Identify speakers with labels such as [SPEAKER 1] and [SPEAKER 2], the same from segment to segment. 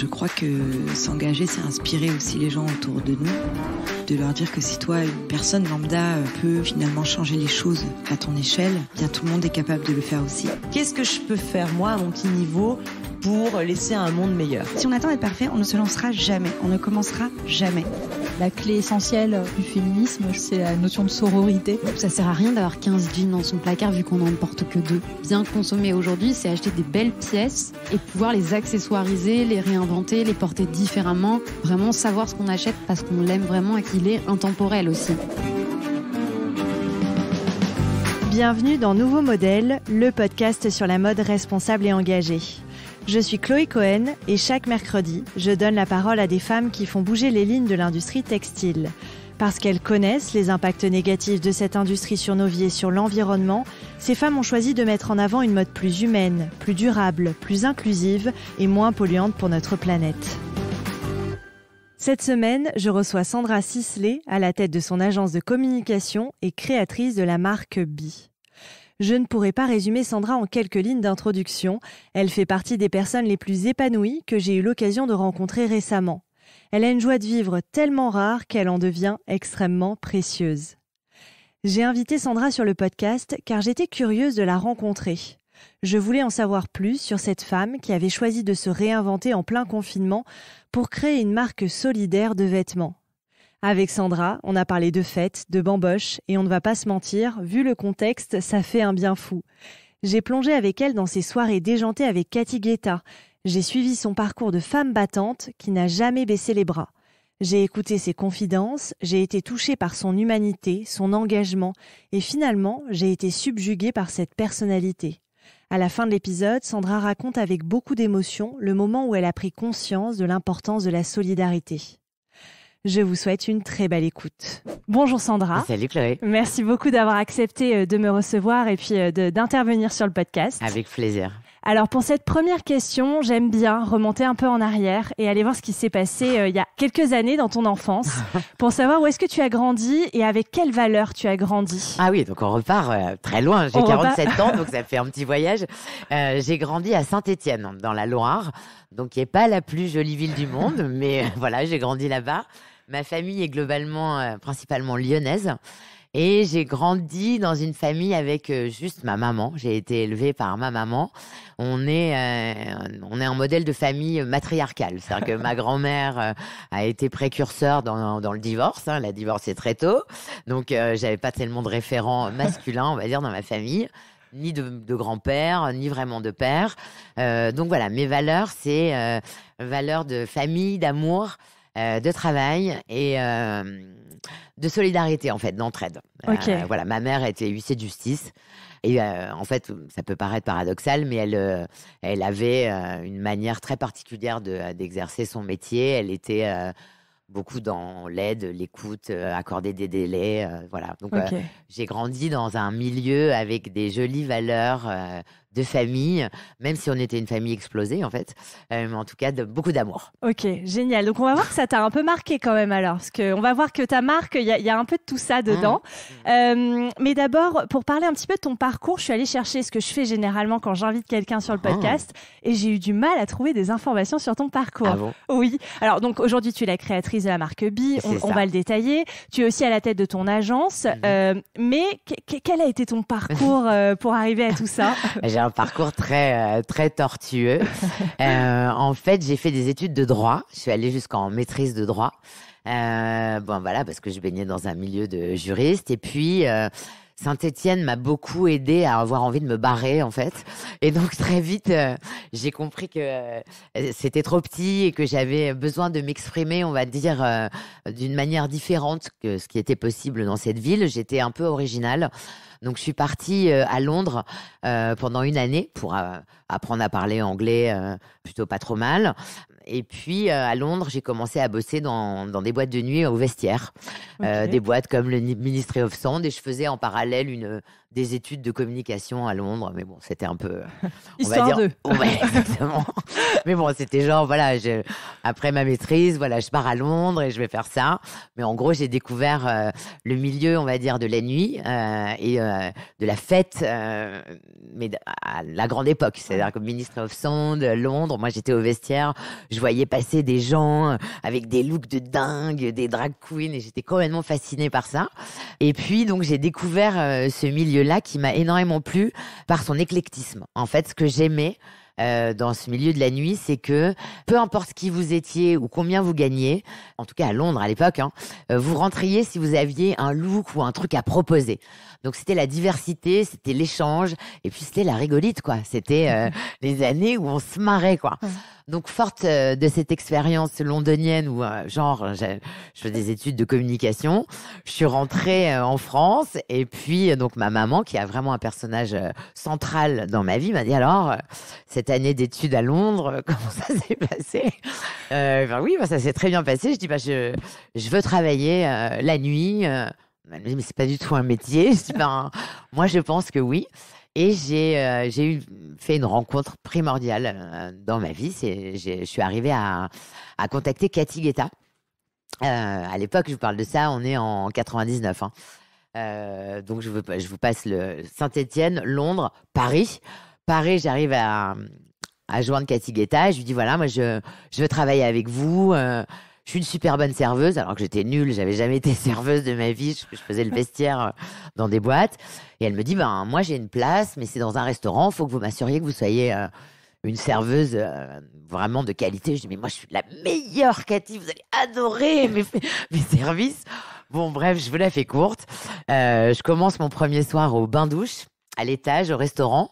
[SPEAKER 1] je crois que s'engager, c'est inspirer aussi les gens autour de nous, de leur dire que si toi, une personne
[SPEAKER 2] lambda, euh, peut finalement changer les choses à ton échelle, eh bien tout le monde est capable de le faire aussi.
[SPEAKER 1] Qu'est-ce que je peux faire moi à mon petit niveau pour laisser un monde meilleur Si on attend d'être parfait, on ne se lancera jamais, on ne commencera jamais. La clé essentielle du féminisme, c'est la notion de sororité. Ça sert à rien d'avoir 15 jeans dans son placard vu qu'on n'en porte que deux. Bien
[SPEAKER 2] consommer aujourd'hui, c'est acheter des belles pièces et pouvoir les accessoiriser, les réinventer, les porter différemment. Vraiment savoir ce qu'on achète parce qu'on l'aime vraiment et qu'il est intemporel aussi.
[SPEAKER 1] Bienvenue dans Nouveau Modèle, le podcast sur la mode responsable et engagée. Je suis Chloé Cohen et chaque mercredi, je donne la parole à des femmes qui font bouger les lignes de l'industrie textile. Parce qu'elles connaissent les impacts négatifs de cette industrie sur nos vies et sur l'environnement, ces femmes ont choisi de mettre en avant une mode plus humaine, plus durable, plus inclusive et moins polluante pour notre planète. Cette semaine, je reçois Sandra Sisley à la tête de son agence de communication et créatrice de la marque B. Je ne pourrais pas résumer Sandra en quelques lignes d'introduction. Elle fait partie des personnes les plus épanouies que j'ai eu l'occasion de rencontrer récemment. Elle a une joie de vivre tellement rare qu'elle en devient extrêmement précieuse. J'ai invité Sandra sur le podcast car j'étais curieuse de la rencontrer. Je voulais en savoir plus sur cette femme qui avait choisi de se réinventer en plein confinement pour créer une marque solidaire de vêtements. Avec Sandra, on a parlé de fêtes, de bamboches, et on ne va pas se mentir, vu le contexte, ça fait un bien fou. J'ai plongé avec elle dans ses soirées déjantées avec Cathy Guetta. J'ai suivi son parcours de femme battante qui n'a jamais baissé les bras. J'ai écouté ses confidences, j'ai été touchée par son humanité, son engagement, et finalement, j'ai été subjuguée par cette personnalité. À la fin de l'épisode, Sandra raconte avec beaucoup d'émotion le moment où elle a pris conscience de l'importance de la solidarité. Je vous souhaite une très belle écoute. Bonjour Sandra. Salut Chloé. Merci beaucoup d'avoir accepté euh, de me recevoir et puis euh, d'intervenir sur le podcast.
[SPEAKER 2] Avec plaisir.
[SPEAKER 1] Alors pour cette première question, j'aime bien remonter un peu en arrière et aller voir ce qui s'est passé euh, il y a quelques années dans ton enfance pour savoir où est-ce que tu as grandi et avec quelle
[SPEAKER 2] valeur tu as grandi. Ah oui, donc on repart très loin. J'ai 47 ans, donc ça fait un petit voyage. J'ai grandi à Saint-Étienne, dans la Loire, donc qui n'est pas la plus jolie ville du monde, mais voilà, j'ai grandi là-bas. Ma famille est globalement, euh, principalement lyonnaise. Et j'ai grandi dans une famille avec euh, juste ma maman. J'ai été élevée par ma maman. On est, euh, on est un modèle de famille matriarcale. C'est-à-dire que ma grand-mère a été précurseur dans, le divorce. Elle hein. a divorcé très tôt. Donc, j'avais pas tellement de référents masculins, on va dire, dans ma famille ni de, grand-père, ni vraiment de père. donc voilà, mes valeurs, c'est valeurs de famille, d'amour, euh, de travail et euh, de solidarité en fait, d'entraide. Euh, voilà, ma mère était huissier de justice et en fait, ça peut paraître paradoxal, mais elle, elle avait une manière très particulière d'exercer son métier. Elle était beaucoup dans l'aide, l'écoute, accorder des délais, voilà. Donc j'ai grandi dans un milieu avec des jolies valeurs de famille, même si on était une famille explosée en fait, mais euh, en tout cas beaucoup d'amour. Ok,
[SPEAKER 1] génial. Donc on va voir que ça t'a un peu marqué quand même alors, parce qu'on va voir que ta marque, il y, a un peu de tout ça mmh. dedans. Mmh. Euh, mais d'abord, pour parler un petit peu de ton parcours, je suis allée chercher ce que je fais généralement quand j'invite quelqu'un sur le ah. podcast, et j'ai eu du mal à trouver des informations sur ton parcours. Ah oui. Alors donc aujourd'hui tu es la créatrice de la marque Bi, on, va le détailler. Tu es aussi à la tête de ton agence, mmh. euh, mais quel a été ton parcours pour arriver à tout ça
[SPEAKER 2] un parcours très, euh, très tortueux. Euh, en fait, j'ai fait des études de droit. Je suis allée jusqu'en maîtrise de droit. Euh, bon, voilà, parce que je baignais dans un milieu de juriste. Et puis, Saint-Étienne m'a beaucoup aidé à avoir envie de me barrer en fait. Et donc très vite, euh, j'ai compris que euh, c'était trop petit et que j'avais besoin de m'exprimer, on va dire, euh, d'une manière différente que ce qui était possible dans cette ville. J'étais un peu originale. Donc je suis partie à Londres pendant une année pour apprendre à parler anglais plutôt pas trop mal. Et puis euh, à Londres, j'ai commencé à bosser dans, dans, des boîtes de nuit au vestiaire, euh, des boîtes comme le Ministry of Sound. Et je faisais en parallèle une, des études de communication à Londres. Mais bon, c'était un peu. On
[SPEAKER 1] Histoire va dire, de.
[SPEAKER 2] exactement. mais bon, c'était genre, voilà, après ma maîtrise, voilà, je pars à Londres et je vais faire ça. Mais en gros, j'ai découvert euh, le milieu, on va dire, de la nuit et de la fête, mais à la grande époque. C'est-à-dire que Ministry of Sound, Londres, moi j'étais au vestiaire, je voyais passer des gens euh, avec des looks de dingue, des drag queens, et j'étais complètement fascinée par ça. Et puis, donc, j'ai découvert euh, ce milieu-là qui m'a énormément plu par son éclectisme. En fait, ce que j'aimais, euh, dans ce milieu de la nuit, c'est que peu importe qui vous étiez ou combien vous gagniez, en tout cas à Londres à l'époque, hein, vous rentriez si vous aviez un look ou un truc à proposer. Donc c'était la diversité, c'était l'échange, et puis c'était la rigolite, quoi. C'était euh, les années où on se marrait, quoi. Donc forte euh, de cette expérience londonienne où, euh, genre, je fais des études de communication, je suis rentrée en France, et puis donc ma maman, qui a vraiment un personnage central dans ma vie, m'a dit alors, cette année d'études à Londres, comment ça s'est passé ben, Oui, ben, ça s'est très bien passé. Je dis, bah, je, je veux travailler la nuit elle me dit, mais c'est pas du tout un métier. Ben, moi, je pense que oui. Et j'ai euh, j'ai eu, fait une rencontre primordiale euh, dans ma vie. Je suis arrivée à, à contacter Cathy Guetta. Euh, à l'époque, je vous parle de ça, on est en 99. Hein. donc, je vous, je vous, passe le saint etienne Londres, Paris. Paris, j'arrive à, à, joindre Cathy Guetta. Je lui dis voilà, moi, je, je veux travailler avec vous. Je suis une super bonne serveuse, alors que j'étais nulle, j'avais jamais été serveuse de ma vie, je, faisais le vestiaire euh, dans des boîtes. Et elle me dit, ben moi j'ai une place, mais c'est dans un restaurant, faut que vous m'assuriez que vous soyez euh, une serveuse euh, vraiment de qualité. Je dis, mais moi je suis la meilleure, Cathy, vous allez adorer mes, mes services. Bon, bref, je vous la fais courte. je commence mon premier soir au bain-douche, à l'étage, au restaurant.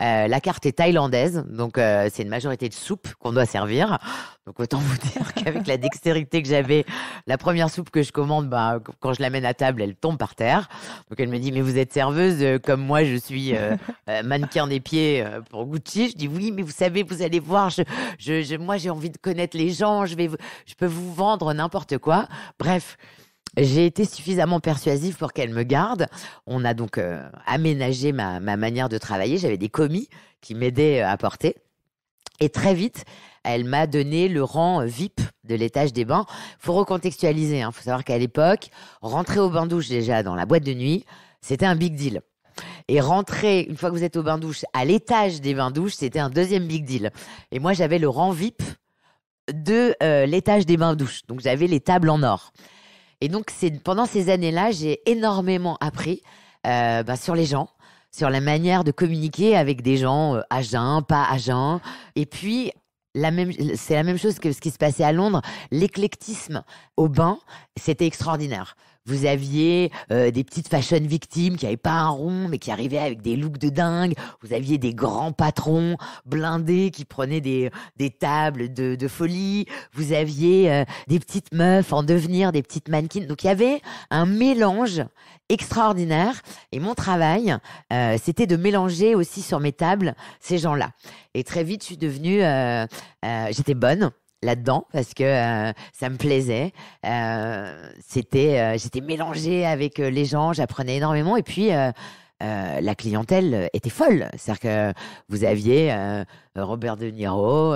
[SPEAKER 2] Euh, la carte est thaïlandaise, donc euh, c'est une majorité de soupe qu'on doit servir. Donc autant vous dire qu'avec la dextérité que j'avais, la première soupe que je commande, bah, quand je l'amène à table, elle tombe par terre. Donc elle me dit mais vous êtes serveuse euh, comme moi, je suis mannequin des pieds pour Gucci. Je dis oui, mais vous savez, vous allez voir, moi j'ai envie de connaître les gens, je vais, je peux vous vendre n'importe quoi. Bref, j'ai été suffisamment persuasive pour qu'elle me garde. On a donc euh, aménagé ma, manière de travailler. J'avais des commis qui m'aidaient euh, à porter. Et très vite, elle m'a donné le rang euh, VIP de l'étage des bains. Faut recontextualiser. Il hein. Faut savoir qu'à l'époque, rentrer au bain douche déjà dans la boîte de nuit, c'était un big deal. Et rentrer, une fois que vous êtes au bain-douche, à l'étage des bains-douches, c'était un deuxième big deal. Et moi, j'avais le rang VIP de l'étage des bains-douches. Donc, j'avais les tables en or. Et donc, c'est pendant ces années-là, j'ai énormément appris euh, bah, sur les gens, sur la manière de communiquer avec des gens euh, à jeun, pas à jeun. Et puis, c'est la même chose que ce qui se passait à Londres. L'éclectisme au bain, c'était extraordinaire. Vous aviez euh, des petites fashion victimes qui n'avaient pas un rond, mais qui arrivaient avec des looks de dingue. Vous aviez des grands patrons blindés qui prenaient des, tables de, folie. Vous aviez euh, des petites meufs en devenir, des petites mannequins. Donc il y avait un mélange extraordinaire. Et mon travail, euh, c'était de mélanger aussi sur mes tables ces gens-là. Et très vite, je suis devenue... j'étais bonne là-dedans parce que euh, ça me plaisait. Euh, c'était, euh, j'étais mélangée avec les gens, j'apprenais énormément et puis. la clientèle était folle, c'est-à-dire que vous aviez Robert De Niro,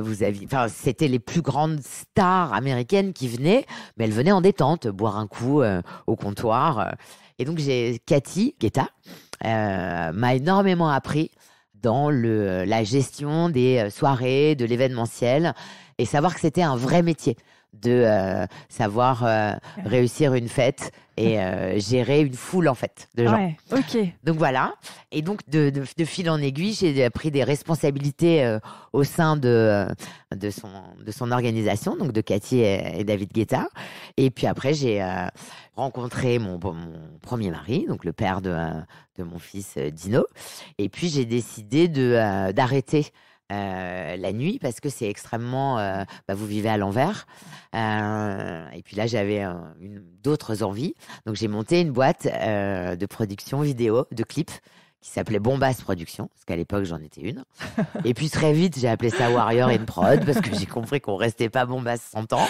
[SPEAKER 2] vous aviez, c'était les plus grandes stars américaines qui venaient, mais elles venaient en détente, boire un coup au comptoir. Et donc j'ai Cathy Guetta m'a énormément appris dans la gestion des euh, soirées, de l'événementiel, et savoir que c'était un vrai métier de euh, savoir euh, réussir une fête et euh, gérer une foule en fait de gens. ok. Donc voilà. Et donc de, de, fil en aiguille, j'ai pris des responsabilités au sein de de son de son organisation, donc de Cathy et, David Guetta. Et puis après, j'ai rencontré mon, mon, premier mari, donc le père de de mon fils Dino. Et puis j'ai décidé de d'arrêter euh, la nuit parce que c'est extrêmement. Euh, bah, vous vivez à l'envers. Euh, et puis là, j'avais d'autres envies. Donc j'ai monté une boîte de production vidéo, de clips qui s'appelait Bombasse Production, parce qu'à l'époque j'en étais une. Et puis très vite j'ai appelé ça Warrior and Prod, parce que j'ai compris qu'on restait pas Bombasse 100 ans.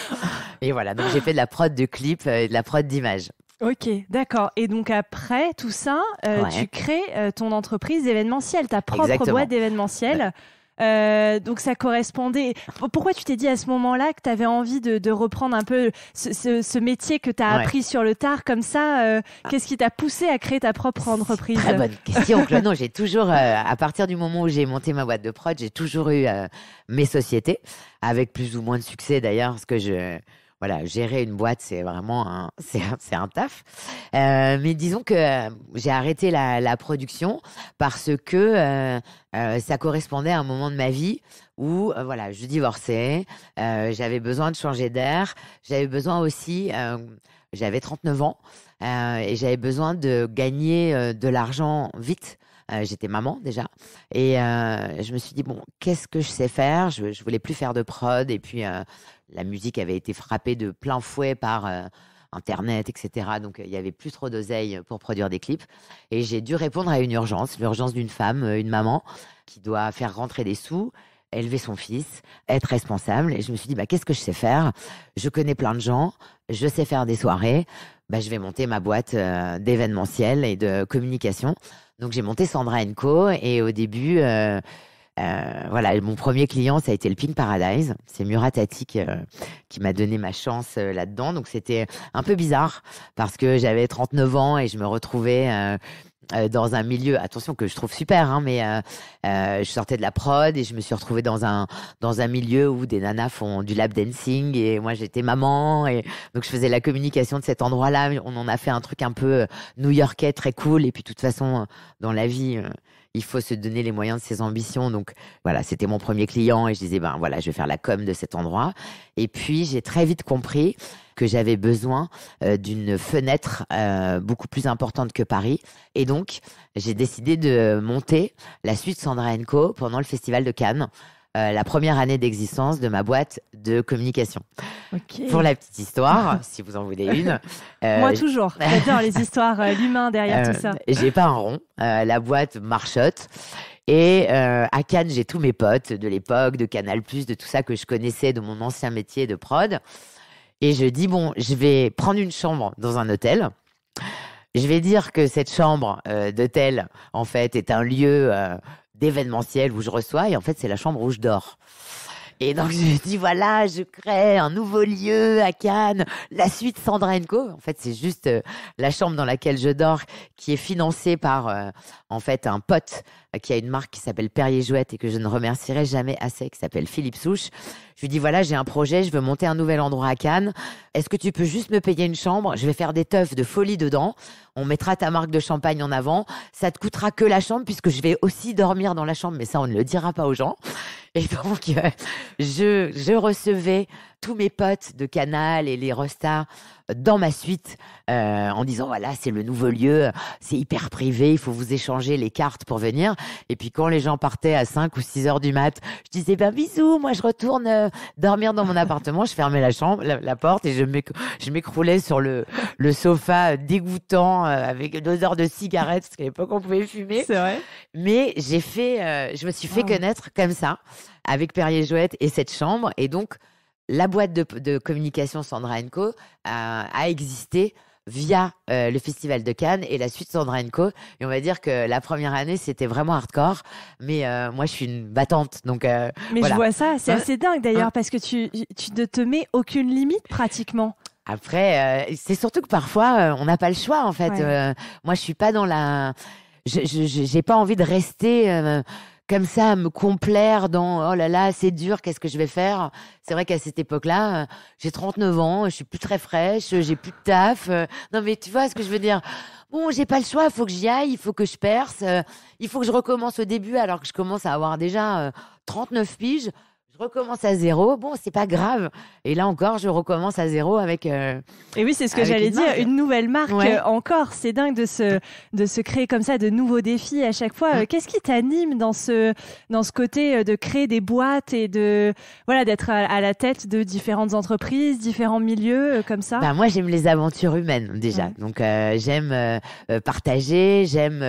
[SPEAKER 2] Et voilà, donc j'ai fait de la prod de clips et de la prod d'image
[SPEAKER 1] Ok, d'accord. Et donc après tout ça, tu crées ton entreprise d'événementiel, ta propre boîte d'événementiel. Euh, donc ça correspondait. Pourquoi tu t'es dit à ce moment-là que tu avais envie de, reprendre un peu ce, métier que tu as appris sur le tard comme ça euh, Qu'est-ce qui t'a poussé à créer ta propre entreprise Très bonne question,
[SPEAKER 2] Non, j'ai toujours, euh, à partir du moment où j'ai monté ma boîte de prod, j'ai toujours eu mes sociétés, avec plus ou moins de succès d'ailleurs, parce que je voilà, gérer une boîte, c'est vraiment un, c'est un, taf. Euh, mais disons que euh, j'ai arrêté la, production parce que euh, ça correspondait à un moment de ma vie où, voilà, je divorçais, j'avais besoin de changer d'air, j'avais besoin aussi, j'avais 39 ans et j'avais besoin de gagner de l'argent vite. j'étais maman déjà. Et je me suis dit, bon, qu'est-ce que je sais faire je, je voulais plus faire de prod. Et puis, la musique avait été frappée de plein fouet par euh, Internet, etc. Donc il y avait plus trop d'oseille pour produire des clips. Et j'ai dû répondre à une urgence, l'urgence d'une femme, euh, une maman, qui doit faire rentrer des sous élever son fils, être responsable. Et je me suis dit, bah, qu'est-ce que je sais faire Je connais plein de gens, je sais faire des soirées, bah, je vais monter ma boîte euh, d'événementiel et de communication. Donc j'ai monté Sandra Co. Et au début, euh, voilà, mon premier client, ça a été le Pink Paradise. C'est Murat Atik euh, qui, m'a donné ma chance euh, là-dedans. Donc c'était un peu bizarre parce que j'avais 39 ans et je me retrouvais dans un milieu, attention que je trouve super, hein, mais je sortais de la prod et je me suis retrouvée dans un dans un milieu où des nanas font du lap dancing et moi j'étais maman et donc je faisais la communication de cet endroit-là. On en a fait un truc un peu new-yorkais très cool et puis de toute façon dans la vie il faut se donner les moyens de ses ambitions. Donc voilà, c'était mon premier client et je disais, ben voilà, je vais faire la com de cet endroit. Et puis j'ai très vite compris que j'avais besoin euh, d'une fenêtre euh, beaucoup plus importante que Paris. Et donc j'ai décidé de monter la suite Sandra Co pendant le festival de Cannes euh, la première année d'existence de ma boîte de communication. Pour la petite histoire, si vous en voulez une. Moi euh, toujours,
[SPEAKER 1] j'adore les histoires, euh, humaines derrière tout ça. J'ai
[SPEAKER 2] pas un rond, la boîte marchotte. Et à Cannes, j'ai tous mes potes de l'époque, de Canal+, de tout ça que je connaissais de mon ancien métier de prod. Et je dis, bon, je vais prendre une chambre dans un hôtel. Je vais dire que cette chambre d'hôtel, en fait, est un lieu d'événementiel où je reçois et en fait c'est la chambre où je dors. Et donc je dis voilà, je crée un nouveau lieu à Cannes, la suite Sandra Co. En fait, c'est juste euh, la chambre dans laquelle je dors qui est financé par euh, en fait un pote euh, qui a une marque qui s'appelle Perrier Jouette et que je ne remercierai jamais assez, qui s'appelle Philippe Souche. Je lui dis voilà, j'ai un projet, je veux monter un nouvel endroit à Cannes. Est-ce que tu peux juste me payer une chambre Je vais faire des teufs de folie dedans. On mettra ta marque de champagne en avant. Ça te coûtera que la chambre puisque je vais aussi dormir dans la chambre, mais ça on ne le dira pas aux gens. Et donc euh, je je recevais tous mes potes de Canal et les restas dans ma suite euh, en disant voilà c'est le nouveau lieu, c'est hyper privé, il faut vous échanger les cartes pour venir. Et puis quand les gens partaient à 5 ou 6 heures du mat, je disais ben bisous, moi je retourne euh, dormir dans mon appartement, je fermais la chambre, la, porte et je m'écroulais sur le, le sofa euh, dégoûtant avec deux heures de cigarettes parce qu'à l'époque on pouvait fumer. C'est vrai. Mais j'ai fait, je me suis fait connaître comme ça avec Perrier Jouette et cette chambre et donc la boîte de, communication Sandra Co euh, a, existé via euh, le Festival de Cannes et la suite Sandra Co. Et on va dire que la première année, c'était vraiment hardcore. Mais euh, moi, je suis une battante. Donc, mais je vois ça, c'est hein assez dingue d'ailleurs, hein
[SPEAKER 1] parce que tu, ne te mets aucune limite pratiquement.
[SPEAKER 2] Après, c'est surtout que parfois, on n'a pas le choix en fait. moi, je suis pas dans la. Je n'ai pas envie de rester comme ça me complaire dans oh là là, c'est dur, qu'est-ce que je vais faire C'est vrai qu'à cette époque-là, euh, j'ai 39 ans, je suis plus très fraîche, j'ai plus de taf. Euh, non mais tu vois ce que je veux dire Bon, j'ai pas le choix, il faut que j'y aille, il faut que je perce, euh, il faut que je recommence au début alors que je commence à avoir déjà 39 piges je recommence à zéro. Bon, c'est pas grave. Et là encore, je recommence à zéro avec. Euh, et oui, c'est ce que j'allais dire. Une
[SPEAKER 1] nouvelle marque euh, encore. C'est dingue de se de se créer comme ça de nouveaux défis à chaque fois. Euh, qu'est-ce qui t'anime dans ce dans ce côté de créer des boîtes et de voilà d'être à, la tête de différentes
[SPEAKER 2] entreprises, différents milieux comme ça bah, moi, j'aime les aventures humaines déjà. Donc j'aime partager, j'aime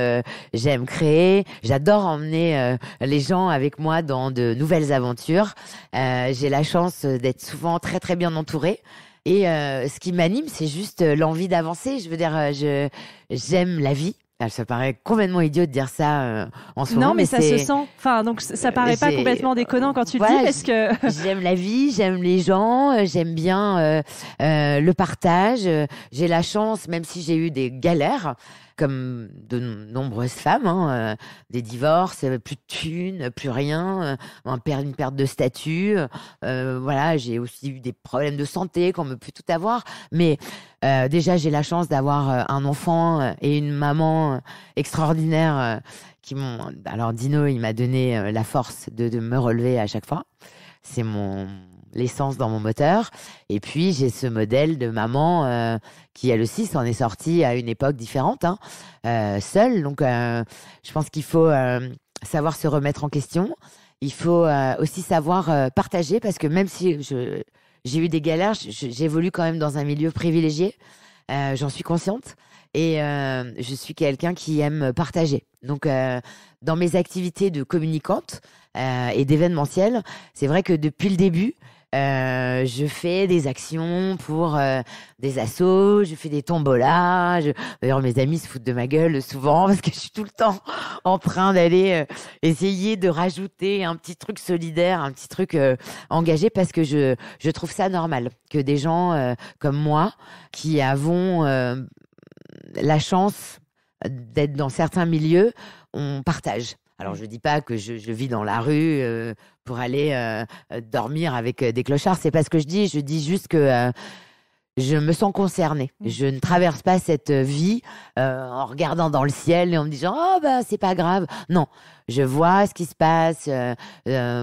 [SPEAKER 2] j'aime créer. J'adore emmener les gens avec moi dans de nouvelles aventures. Euh, j'ai la chance d'être souvent très très bien entourée. Et euh, ce qui m'anime, c'est juste euh, l'envie d'avancer. Je veux dire, je j'aime la vie. Ah, ça paraît complètement idiot de dire ça en ce moment. Non, mais, ça se sent.
[SPEAKER 1] Enfin, donc ça paraît pas complètement
[SPEAKER 2] déconnant quand tu le dis, parce que j'aime la vie, j'aime les gens, j'aime bien le partage. J'ai la chance, même si j'ai eu des galères, comme de nombreuses femmes, hein, euh, des divorces, euh, plus de thunes, plus rien, euh, une perte de statut. voilà, j'ai aussi eu des problèmes de santé qu'on me peut tout avoir, mais déjà, j'ai la chance d'avoir un enfant et une maman extraordinaire qui m'ont. Alors, Dino, il m'a donné la force de, de me relever à chaque fois. C'est mon, l'essence dans mon moteur. Et puis j'ai ce modèle de maman euh, qui, elle aussi, s'en est sortie à une époque différente, hein, euh, seule. Donc euh, je pense qu'il faut savoir se remettre en question. Il faut aussi savoir partager parce que même si j'ai eu des galères, j'évolue quand même dans un milieu privilégié. J'en suis consciente et je suis quelqu'un qui aime partager. Donc, dans mes activités de communicante et d'événementiel, c'est vrai que depuis le début, euh, je fais des actions pour euh, des assauts, je fais des tombolas. D'ailleurs, mes amis se foutent de ma gueule souvent parce que je suis tout le temps en train d'aller euh, essayer de rajouter un petit truc solidaire, un petit truc engagé parce que je, je trouve ça normal que des gens comme moi qui avons la chance d'être dans certains milieux, on partage. Alors, mmh. je ne dis pas que je, vis dans la rue euh, pour aller euh, euh, dormir avec des clochards. C'est pas ce que je dis. Je dis juste que je me sens concernée. Mmh. Je ne traverse pas cette vie en regardant dans le ciel et en me disant oh bah c'est pas grave. Non, je vois ce qui se passe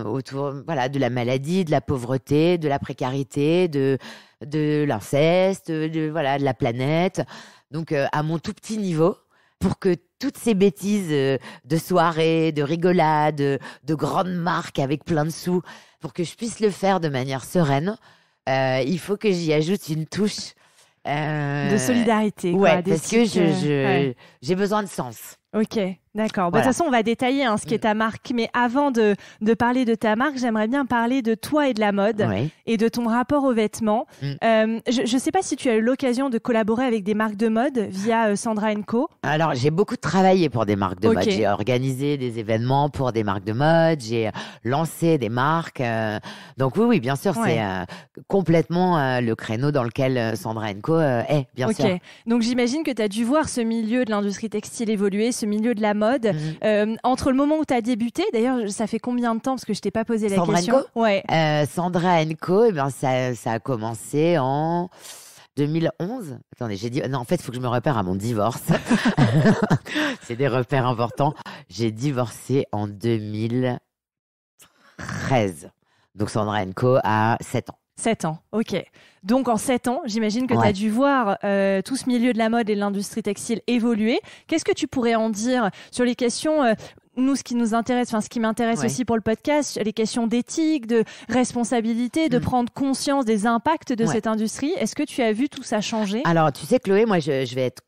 [SPEAKER 2] autour, voilà, de la maladie, de la pauvreté, de la précarité, de de l'inceste, de voilà, de la planète. Donc, à mon tout petit niveau, pour que toutes ces bêtises euh, de soirée, de rigolade, euh, de grandes marques avec plein de sous, pour que je puisse le faire de manière sereine, euh, il faut que j'y ajoute une touche. De solidarité. Quoi, parce que j'ai je, besoin de sens.
[SPEAKER 1] Ok. D'accord. Bah, de toute façon, on va détailler hein, ce qui est ta marque. Mais avant de, parler de ta marque, j'aimerais bien parler de toi et de la mode et de ton rapport aux vêtements. Mm. Euh, je ne sais pas si tu as eu l'occasion de collaborer avec des marques de mode via euh, Sandra
[SPEAKER 2] Co. Alors, j'ai beaucoup travaillé pour des marques de mode. J'ai organisé des événements pour des marques de mode. J'ai euh, lancé des marques. donc oui, oui, bien sûr, c'est complètement le créneau dans lequel Sandra Co est, bien sûr.
[SPEAKER 1] Donc j'imagine que tu as dû voir ce milieu de l'industrie textile évoluer, ce milieu de la mode. Mhm. Euh, entre le moment où tu as débuté, d'ailleurs, ça fait combien de temps Parce que je t'ai pas posé la question.
[SPEAKER 2] ouais. Euh, Sandra Enco, eh ben, ça, a commencé en. 2011. Attendez, j'ai dit non. En fait, il faut que je me repère à mon divorce. c'est des repères importants. J'ai divorcé en 2013. Donc Sandra Enco a 7 ans.
[SPEAKER 1] 7 ans, ok. Donc en 7 ans, j'imagine que tu as dû voir euh, tout ce milieu de la mode et de l'industrie textile évoluer. Qu'est-ce que tu pourrais en dire sur les questions euh, nous, ce qui nous intéresse, enfin, ce qui m'intéresse aussi pour le podcast, les questions d'éthique, de responsabilité, de mm. prendre conscience des impacts de cette industrie. Est-ce que tu as vu tout ça changer Alors,
[SPEAKER 2] tu sais, Chloé, moi, je, vais être,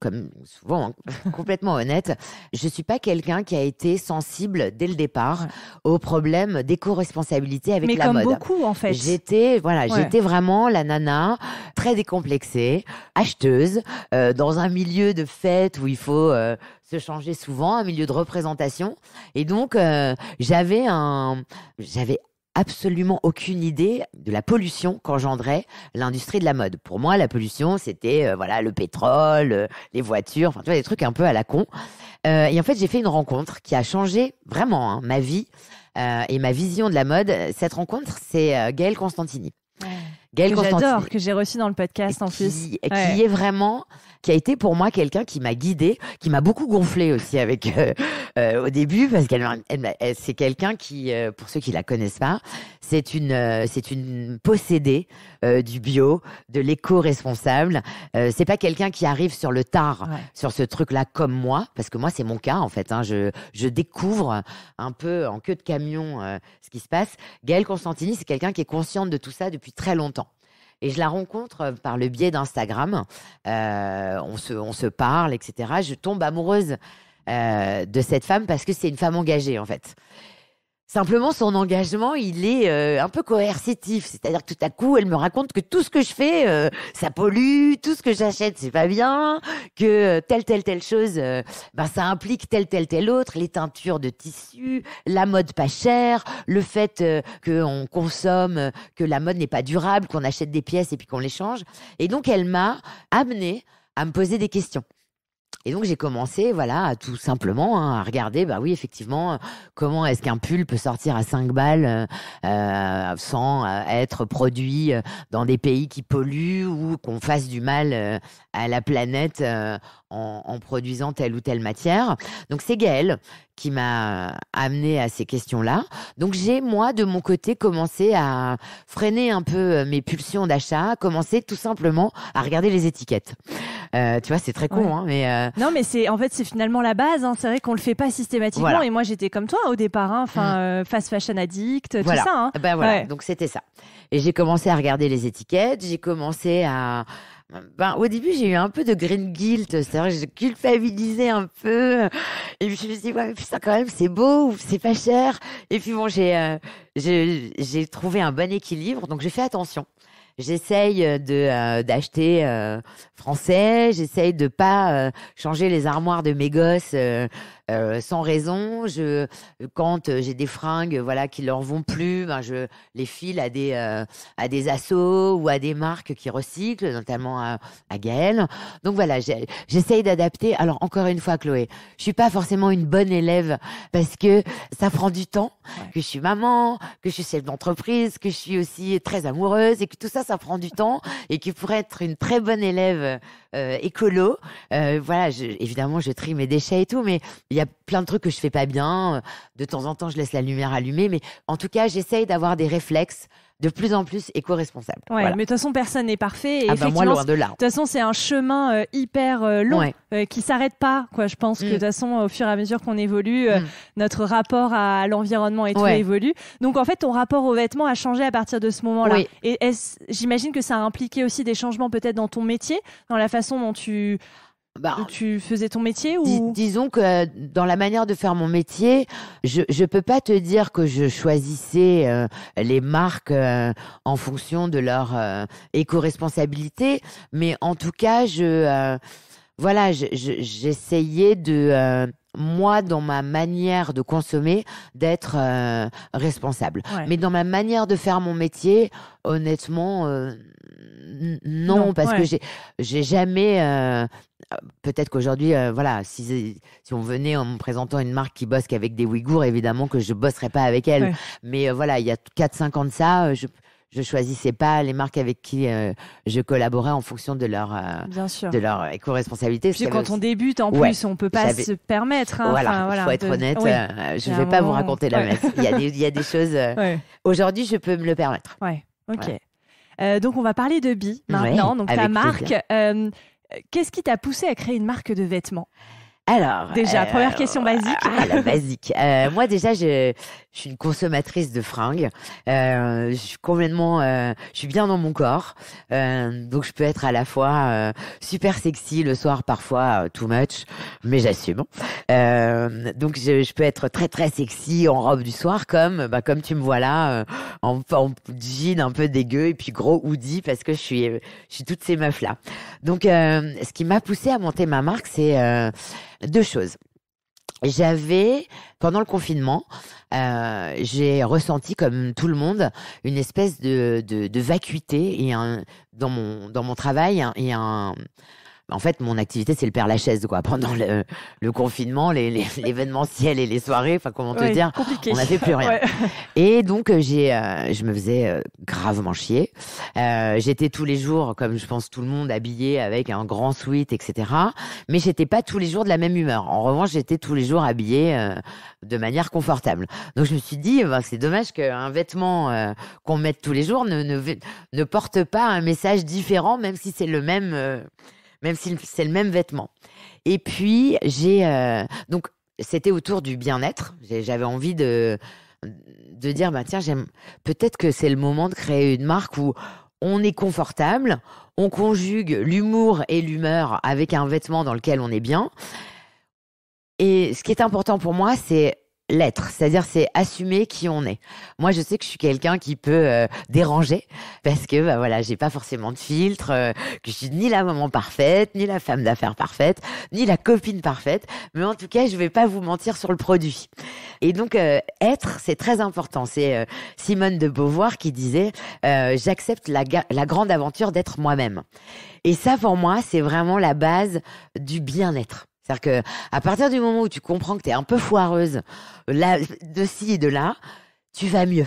[SPEAKER 2] comme souvent, hein, complètement honnête. Je suis pas quelqu'un qui a été sensible dès le départ aux au problème d'éco-responsabilité avec Mais comme beaucoup, en fait. J'étais, voilà, j'étais vraiment la nana très décomplexée, acheteuse, euh, dans un milieu de fête où il faut euh, se changeait souvent, un milieu de représentation. Et donc, euh, j'avais un, j'avais absolument aucune idée de la pollution qu'engendrait l'industrie de la mode. Pour moi, la pollution, c'était euh, voilà le pétrole, euh, les voitures, enfin tu vois, des trucs un peu à la con. et en fait, j'ai fait une rencontre qui a changé vraiment hein, ma vie et ma vision de la mode. Cette rencontre, c'est Gaëlle Constantini. Que J'adore, que j'ai reçu dans le podcast en plus. Qui est vraiment, qui a été pour moi quelqu'un qui m'a guidée, qui m'a beaucoup gonflé aussi avec euh, euh, au début, parce qu'elle, c'est quelqu'un qui, euh, pour ceux qui la connaissent pas, c'est une, c'est une possédée du bio, de l'éco-responsable. c'est pas quelqu'un qui arrive sur le tard, sur ce truc-là comme moi, parce que moi c'est mon cas en fait. Hein. je, je découvre un peu en queue de camion ce qui se passe. Gaëlle Constantini, c'est quelqu'un qui est consciente de tout ça depuis très longtemps. Et je la rencontre euh, par le biais d'Instagram. Euh, on, se, parle, etc. Je tombe amoureuse euh, de cette femme parce que c'est une femme engagée, en fait. Simplement, son engagement, il est euh, un peu coercitif. C'est-à-dire tout à coup, elle me raconte que tout ce que je fais, euh, ça pollue, tout ce que j'achète, c'est pas bien, que euh, telle, telle, telle chose, ben, ça implique telle, telle, telle autre, les teintures de tissu, la mode pas chère, le fait qu'on consomme, que la mode n'est pas durable, qu'on achète des pièces et puis qu'on les change. Et donc, elle m'a amené à me poser des questions. Et donc j'ai commencé, voilà, à tout simplement hein, à regarder, bah oui, effectivement, euh, comment est-ce qu'un pull peut sortir à 5 balles euh, euh, sans être produit dans des pays qui polluent ou qu'on fasse du mal à la planète en, produisant telle ou telle matière. Donc c'est Gaëlle qui m'a euh, amené à ces questions-là. Donc j'ai, moi, de mon côté, commencé à freiner un peu euh, mes pulsions d'achat, commencer tout simplement à regarder les étiquettes. Euh, tu vois, c'est très con, hein, mais
[SPEAKER 1] non, mais c'est en fait c'est finalement la base. Hein. C'est vrai qu'on le fait pas systématiquement. Et moi, j'étais comme toi au départ, hein. enfin mm. fast fashion
[SPEAKER 2] addict, tout ça. Ben voilà. Donc c'était ça. Et j'ai commencé à regarder les étiquettes. J'ai commencé à ben, au début, j'ai eu un peu de green guilt, c'est-à-dire que je culpabilisais un peu. Et puis je me suis dit, ouais, putain, quand même, c'est beau, c'est pas cher. Et puis bon, j'ai euh, j'ai trouvé un bon équilibre, donc j'ai fait attention. J'essaye de euh, d'acheter euh, français, j'essaye de pas changer les armoires de mes gosses euh, sans raison. Je, quand euh, j'ai des fringues, voilà, qui leur vont plus, ben, je les file à des euh, à des assos ou à des marques qui recyclent, notamment à, Gaëlle. Gaël. Donc voilà, j'essaye d'adapter. Alors encore une fois, Chloé, je suis pas forcément une bonne élève parce que ça prend du temps. Que je suis maman, que je suis chef d'entreprise, que je suis aussi très amoureuse et que tout ça, ça prend du temps et que pour être une très bonne élève écolo, voilà, évidemment, je trie mes déchets et tout, mais il y a plein de trucs que je fais pas bien. Euh, de temps en temps, je laisse la lumière allumée, mais en tout cas, j'essaye d'avoir des réflexes de plus en plus éco-responsables. Ouais, mais
[SPEAKER 1] de toute façon, personne n'est parfait. Et ah ben, moi, loin de là. De toute façon, c'est un chemin euh, hyper euh, long qui s'arrête pas. Quoi. Je pense que de mm. toute façon, au fur et à mesure qu'on évolue, mm. notre rapport à l'environnement et tout évolue. Donc en fait, ton rapport aux vêtements a changé à partir de ce moment-là. Et j'imagine que ça a impliqué aussi des changements peut-être dans ton métier, dans la façon dont tu bah, tu
[SPEAKER 2] faisais ton métier ou Disons que euh, dans la manière de faire mon métier, je je peux pas te dire que je choisissais euh, les marques euh, en fonction de leur euh, éco-responsabilité, mais en tout cas, je voilà, j'essayais de moi, dans ma manière de consommer, d'être responsable. Mais dans ma manière de faire mon métier, honnêtement, non, parce que j'ai jamais peut-être qu'aujourd'hui, euh, voilà, si, on venait en me présentant une marque qui bosse avec des Ouïghours, évidemment que je bosserais pas avec elle. Mais euh, voilà, il y a 4-5 ans de ça, euh, je je choisissais pas les marques avec qui je collaborais en fonction de leur de leur éco-responsabilité. quand on débute en plus, on peut pas se permettre. Hein, voilà, il faut être honnête. je vais pas vous raconter la messe. Il y a des, choses. Aujourd'hui, je peux me le permettre. Ouais. Ok.
[SPEAKER 1] donc on va parler de Bi maintenant, donc ta marque. Qu'est-ce qui t'a poussé à créer une marque de vêtements
[SPEAKER 2] alors. Déjà, euh, première question ah,
[SPEAKER 1] basique. Ah, la basique.
[SPEAKER 2] Euh, moi, déjà, je, je, suis une consommatrice de fringues. Euh, je suis complètement. Euh, je suis bien dans mon corps. donc, je peux être à la fois super sexy le soir, parfois too much, mais j'assume. donc, je, peux être très, très sexy en robe du soir, comme, bah, comme tu me vois là, en, en, jean un peu dégueu et puis gros hoodie, parce que je suis, je suis toutes ces meufs-là. Donc, ce qui m'a poussée à monter ma marque, c'est deux choses. J'avais, pendant le confinement, euh, j'ai ressenti, comme tout le monde, une espèce de, de vacuité et un, dans, mon, dans mon travail et un en fait, mon activité, c'est le Père Lachaise, quoi. Pendant le, confinement, l'événementiel les, et les soirées, enfin, comment te dire, on n'a fait plus rien. Et donc, euh, j'ai, euh, je me faisais euh, gravement chier. j'étais tous les jours, comme je pense tout le monde, habillée avec un grand suite, etc. Mais j'étais pas tous les jours de la même humeur. En revanche, j'étais tous les jours habillée de manière confortable. Donc, je me suis dit, ben, c'est dommage qu'un vêtement qu'on mette tous les jours ne, ne, ne, porte pas un message différent, même si c'est le même même si c'est le même vêtement. Et puis, j'ai. Euh, donc, c'était autour du bien-être. J'avais envie de, de dire bah, tiens, j'aime. Peut-être que c'est le moment de créer une marque où on est confortable, on conjugue l'humour et l'humeur avec un vêtement dans lequel on est bien. Et ce qui est important pour moi, c'est l'être, c'est-à-dire c'est assumer qui on est. Moi, je sais que je suis quelqu'un qui peut euh, déranger parce que bah voilà, j'ai pas forcément de filtre, euh, que je suis ni la maman parfaite, ni la femme d'affaires parfaite, ni la copine parfaite, mais en tout cas, je vais pas vous mentir sur le produit. Et donc euh, être, c'est très important. C'est Simone de Beauvoir qui disait j'accepte la, la grande aventure d'être moi-même. Et ça pour moi, c'est vraiment la base du bien-être. C'est-à-dire que à partir du moment où tu comprends que tu es un peu foireuse, là, de ci et de là, tu vas mieux.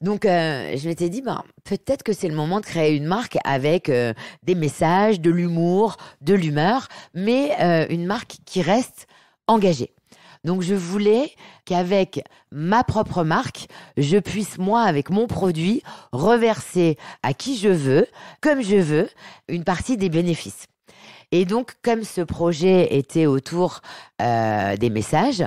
[SPEAKER 2] Donc, euh, je m'étais dit, ben, peut-être que c'est le moment de créer une marque avec euh, des messages, de l'humour, de l'humeur, mais euh, une marque qui reste engagée. Donc, je voulais qu'avec ma propre marque, je puisse, moi, avec mon produit, reverser à qui je veux, comme je veux, une partie des bénéfices. Et donc, comme ce projet était autour euh, des messages,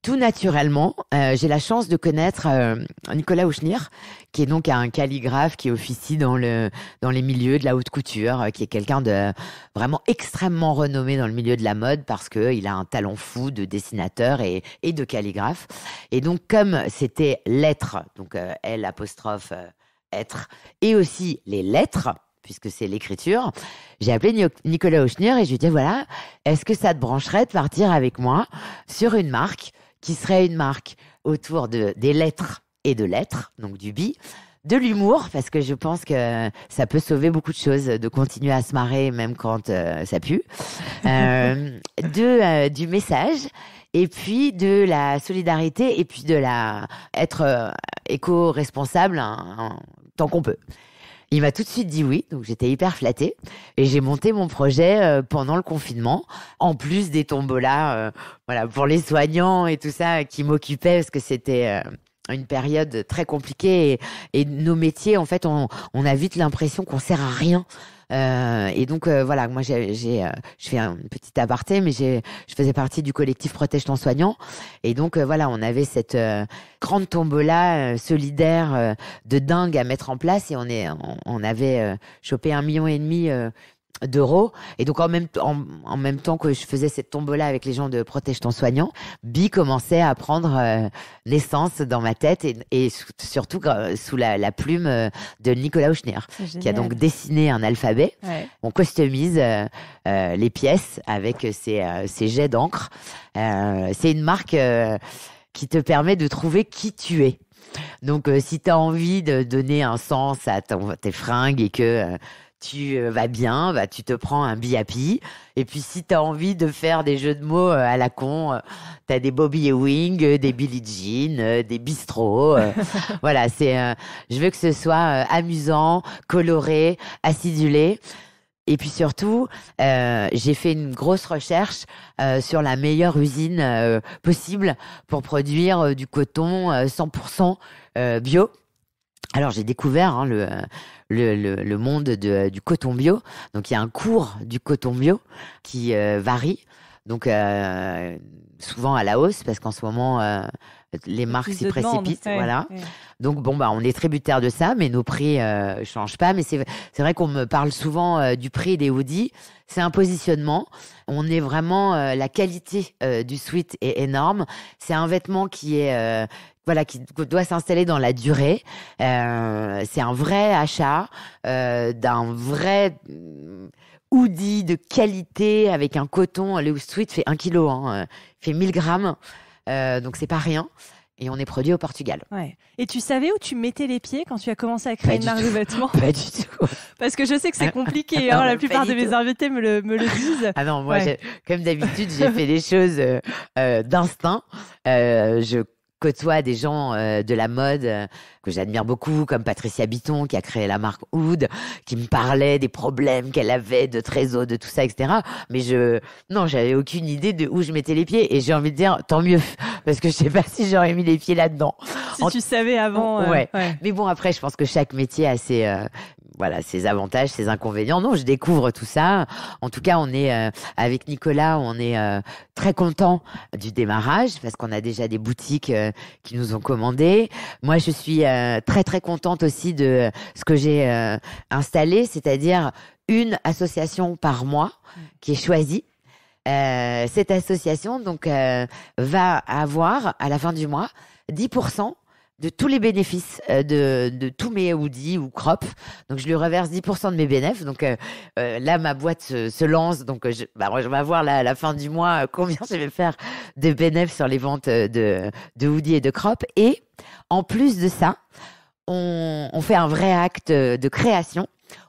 [SPEAKER 2] tout naturellement, euh, j'ai la chance de connaître euh, Nicolas Ouchnir, qui est donc un calligraphe qui officie dans, le, dans les milieux de la haute couture, euh, qui est quelqu'un de vraiment extrêmement renommé dans le milieu de la mode parce qu'il a un talent fou de dessinateur et, et de calligraphe. Et donc, comme c'était l'être, donc euh, L apostrophe être, et aussi les lettres, puisque c'est l'écriture, j'ai appelé Nicolas Hochner et je lui ai dit, voilà, est-ce que ça te brancherait de partir avec moi sur une marque qui serait une marque autour de, des lettres et de lettres, donc du bi, de l'humour, parce que je pense que ça peut sauver beaucoup de choses de continuer à se marrer même quand euh, ça pue, euh, de, euh, du message, et puis de la solidarité, et puis de la être éco-responsable hein, tant qu'on peut. Il m'a tout de suite dit oui, donc j'étais hyper flattée. Et j'ai monté mon projet euh, pendant le confinement, en plus des tombolas, euh, voilà, pour les soignants et tout ça qui m'occupaient parce que c'était euh, une période très compliquée et, nos métiers, en fait, on, on a vite l'impression qu'on sert à rien euh, et donc euh, voilà, moi j'ai, euh, je fais un petit aparté, mais je faisais partie du collectif Protège ton soignant. Et donc voilà, on avait cette grande tombola solidaire de dingue à mettre en place, et on est, on, on avait chopé un million et demi d'euros. Et donc en même, en, en, même temps que je faisais cette tombola avec les gens de Protège ton soignant, Bi commençait à prendre euh, naissance dans ma tête et, et surtout euh, sous la, la plume euh, de Nicolas Hochner, qui a donc dessiné un alphabet. On customise les pièces avec ces jets d'encre. C'est une marque qui te permet de trouver qui tu es. Donc si tu as envie de donner un sens à tes fringues et que tu euh, vas bien, bah, tu te prends un biapi. Et puis si tu as envie de faire des jeux de mots euh, à la con, euh, tu as des Bobby Wing, des Billy Jean, des Bistro. voilà, c'est je veux que ce soit amusant, coloré, acidulé. Et puis surtout, j'ai fait une grosse recherche sur la meilleure usine possible pour produire du coton 100% bio. Alors j'ai découvert hein, le, le, monde du coton bio. Donc il y a un cours du coton bio qui euh, varie. Donc euh, souvent à la hausse parce qu'en ce moment euh, les marques s'y précipitent. voilà. Donc bon bah on est tributaire de ça, mais nos prix ne changent pas. Mais c'est vrai qu'on me parle souvent du prix des hoodies. C'est un positionnement. On est vraiment la qualité du sweat est énorme. C'est un vêtement qui est voilà, qui doit s'installer dans la durée. Euh, c'est un vrai achat euh, d'un vrai mm, hoodie de qualité avec un coton. Le sweat fait 1 kg, hein, euh, fait 1000 grammes, donc c'est pas rien. Et on est produit au Portugal.
[SPEAKER 1] Et tu savais où tu mettais les pieds quand tu as commencé à créer une marque de vêtements Pas
[SPEAKER 2] du tout.
[SPEAKER 1] Parce que je sais que c'est compliqué. Hein, la plupart de mes
[SPEAKER 2] invités me le, disent. Ah non, moi, comme d'habitude, j'ai fait des choses d'instinct. je toi des gens euh, de la mode euh, que j'admire beaucoup, comme Patricia Bitton qui a créé la marque Oud, qui me parlait des problèmes qu'elle avait de trésor, de tout ça, etc. Mais je, non, j'avais aucune idée de où je mettais les pieds. Et j'ai envie de dire, tant mieux, parce que je sais pas si j'aurais mis les pieds là-dedans. Si tu savais avant. Euh, Mais bon, après, je pense que chaque métier a ses, voilà, ses avantages, ses inconvénients. Non, je découvre tout ça. En tout cas, on est euh, avec Nicolas, on est euh, très content du démarrage parce qu'on a déjà des boutiques euh, qui nous ont commandé. Moi, je suis très très contente aussi de ce que j'ai installé, c'est-à-dire une association par mois qui est choisie. cette association donc va avoir à la fin du mois 10% de tous les bénéfices euh, de, tous mes hoodies ou crops. Donc, je lui reverse 10% de mes bénéfices. Donc, euh, euh, là, ma boîte se, lance. Donc, je, je bah, vais voir à la fin du mois combien je vais faire de bénéfices sur les ventes de, de hoodies et de crops. Et en plus de ça, on, on fait un vrai acte de création.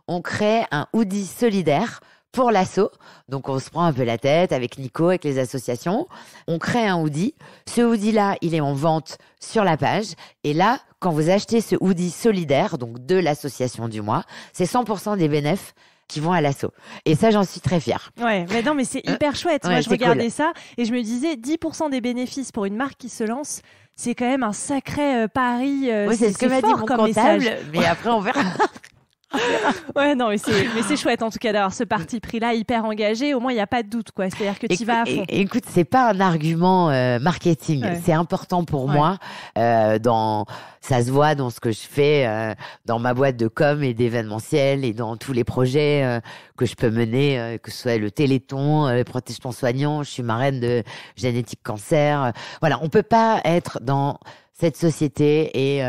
[SPEAKER 2] On crée un hoodie solidaire pour l'assaut. Donc on se prend un peu la tête avec Nico, avec les associations. On crée un hoodie. Ce hoodie-là, il est en vente sur la page. Et là, quand vous achetez ce hoodie solidaire, donc de l'association du mois, c'est 100% des bénéfices qui vont à l'assaut. Et ça, j'en suis très fière.
[SPEAKER 1] Ouais, mais non, mais c'est euh, hyper chouette. Moi, je regardais ça et je me disais 10% des bénéfices pour une marque qui se lance, c'est quand même un sacré euh, pari. Euh, c'est ce que m'a dit mon comptable, mais
[SPEAKER 2] après, on verra.
[SPEAKER 1] ouais, non, mais c'est chouette en tout cas d'avoir ce parti pris-là hyper engagé. Au moins, il n'y a pas de doute, quoi. C'est-à-dire que tu vas à
[SPEAKER 2] Écoute, c'est pas un argument euh, marketing. C'est important pour moi. Euh, dans, ça se voit dans ce que je fais, euh, dans ma boîte de com et d'événementiel et dans tous les projets que je peux mener, que ce soit le Téléthon, le Protège soignant. Je suis marraine de génétique cancer. voilà, on peut pas être dans cette société et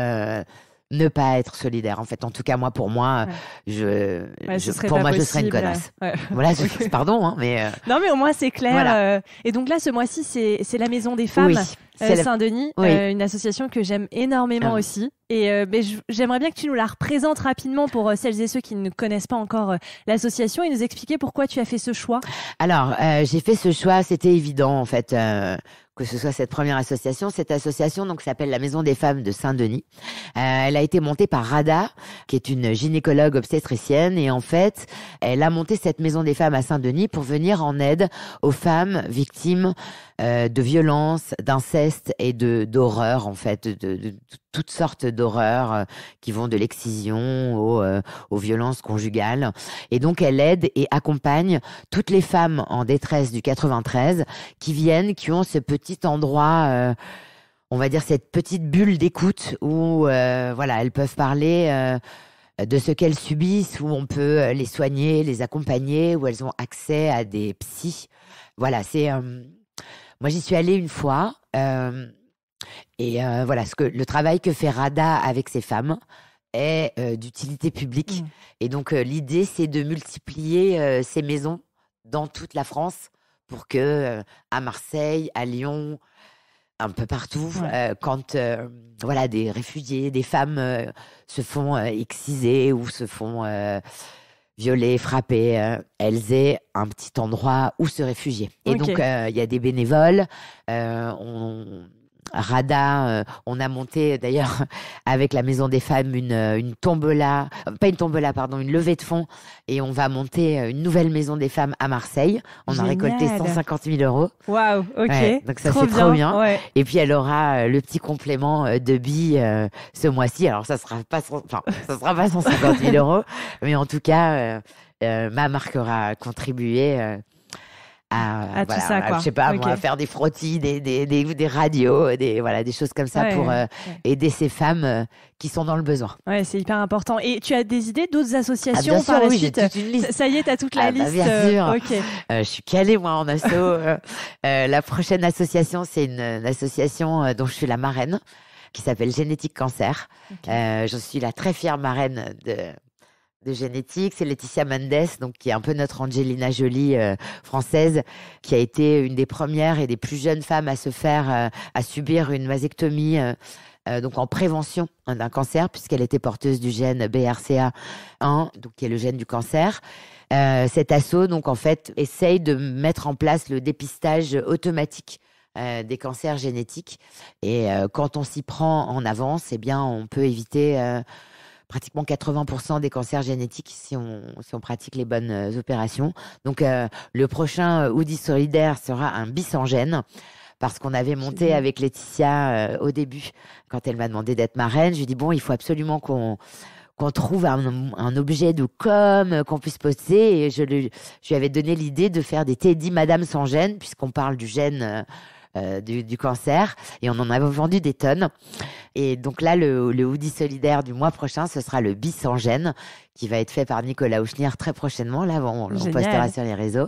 [SPEAKER 2] ne pas être solidaire. En fait, en tout cas, moi, pour moi, je, pour moi, je serais une connasse. Voilà, je, pardon, hein, mais. Euh,
[SPEAKER 1] non, mais au moins, c'est clair. Euh, et donc là, ce mois-ci, c'est la Maison des Femmes. Euh, Saint-Denis, une association que j'aime énormément ah. aussi. Et j'aimerais bien que tu nous la représentes rapidement pour celles et ceux qui ne connaissent pas encore l'association et nous expliquer pourquoi tu as fait ce choix.
[SPEAKER 2] Alors, j'ai fait ce choix, c'était évident en fait que ce soit cette première association. Cette association donc s'appelle la Maison des Femmes de Saint-Denis. Euh, elle a été montée par Rada, qui est une gynécologue obstétricienne, et en fait, elle a monté cette Maison des Femmes à Saint-Denis pour venir en aide aux femmes victimes euh, de violence, d'inceste et de d'horreur en fait, de, toutes sortes d'horreurs euh, qui vont de l'excision aux, euh, aux, violences conjugales. Et donc elle aide et accompagne toutes les femmes en détresse du 93 qui viennent, qui ont ce petit endroit on va dire cette petite bulle d'écoute où voilà elles peuvent parler de ce qu'elles subissent où on peut les soigner les accompagner où elles ont accès à des psys voilà c'est moi, j'y suis allée une fois. Euh, et euh, voilà, ce que, le travail que fait Rada avec ses femmes est euh, d'utilité publique. Mmh. Et donc, l'idée, c'est de multiplier ces maisons dans toute la France pour que, à Marseille, à Lyon, un peu partout, quand voilà, des réfugiés, des femmes se font exciser ou se font violer, frapper, euh, elles aient un petit endroit où se réfugier. Et donc, euh, il y a des bénévoles, euh, on Rada, euh, on a monté d'ailleurs avec la Maison des Femmes une, euh, une tombola, euh, pas une tombola, pardon, une levée de fonds, et on va monter une nouvelle Maison des Femmes à Marseille. On a récolté 150 000 euros.
[SPEAKER 1] Waouh, ok. donc ça c'est trop bien.
[SPEAKER 2] Et puis elle aura le petit complément de billes ce mois-ci. Alors ça sera pas, ça sera pas 150 000 euros, mais en tout cas, ma marque aura contribué à, ah, ah, tout ça, je sais pas, faire des frottis, des, des, radios, des, voilà, des choses comme ça pour euh, aider ces femmes euh, qui sont dans le besoin.
[SPEAKER 1] Ouais, c'est hyper important. Et tu as des idées d'autres ah, associations la suite ça, y est, tu as toute la bah, liste. bien euh, sûr.
[SPEAKER 2] je suis calée, moi, en asso. la prochaine association, c'est une, association dont je suis la marraine qui s'appelle Génétique Cancer. Je suis la très fière marraine de de génétique. C'est Laetitia Mendes, donc qui est un peu notre Angelina Jolie euh, française, qui a été une des premières et des plus jeunes femmes à se faire, euh, à subir une vasectomie. Euh, donc en prévention hein, d'un cancer, puisqu'elle était porteuse du gène BRCA1, donc qui est le gène du cancer. cet assaut, donc en fait, essaye de mettre en place le dépistage automatique des cancers génétiques. Et quand on s'y prend en avance, eh bien, on peut éviter pratiquement 80% des cancers génétiques si on, si on pratique les bonnes euh, opérations. Donc euh, le prochain Audi euh, Solidaire sera un bis en gène parce qu'on avait monté avec Laetitia au début quand elle m'a demandé d'être marraine. Je lui dit, bon, il faut absolument qu'on qu'on trouve un, objet de com qu'on puisse poster. Et je, lui avais donné l'idée de faire des Teddy Madame sans gêne puisqu'on parle du gène. Euh, du, cancer et on en a vendu des tonnes. Et donc là, le, hoodie solidaire du mois prochain, ce sera le bis sans gêne qui va être fait par Nicolas Houchnir très prochainement. Là, on, postera sur les réseaux.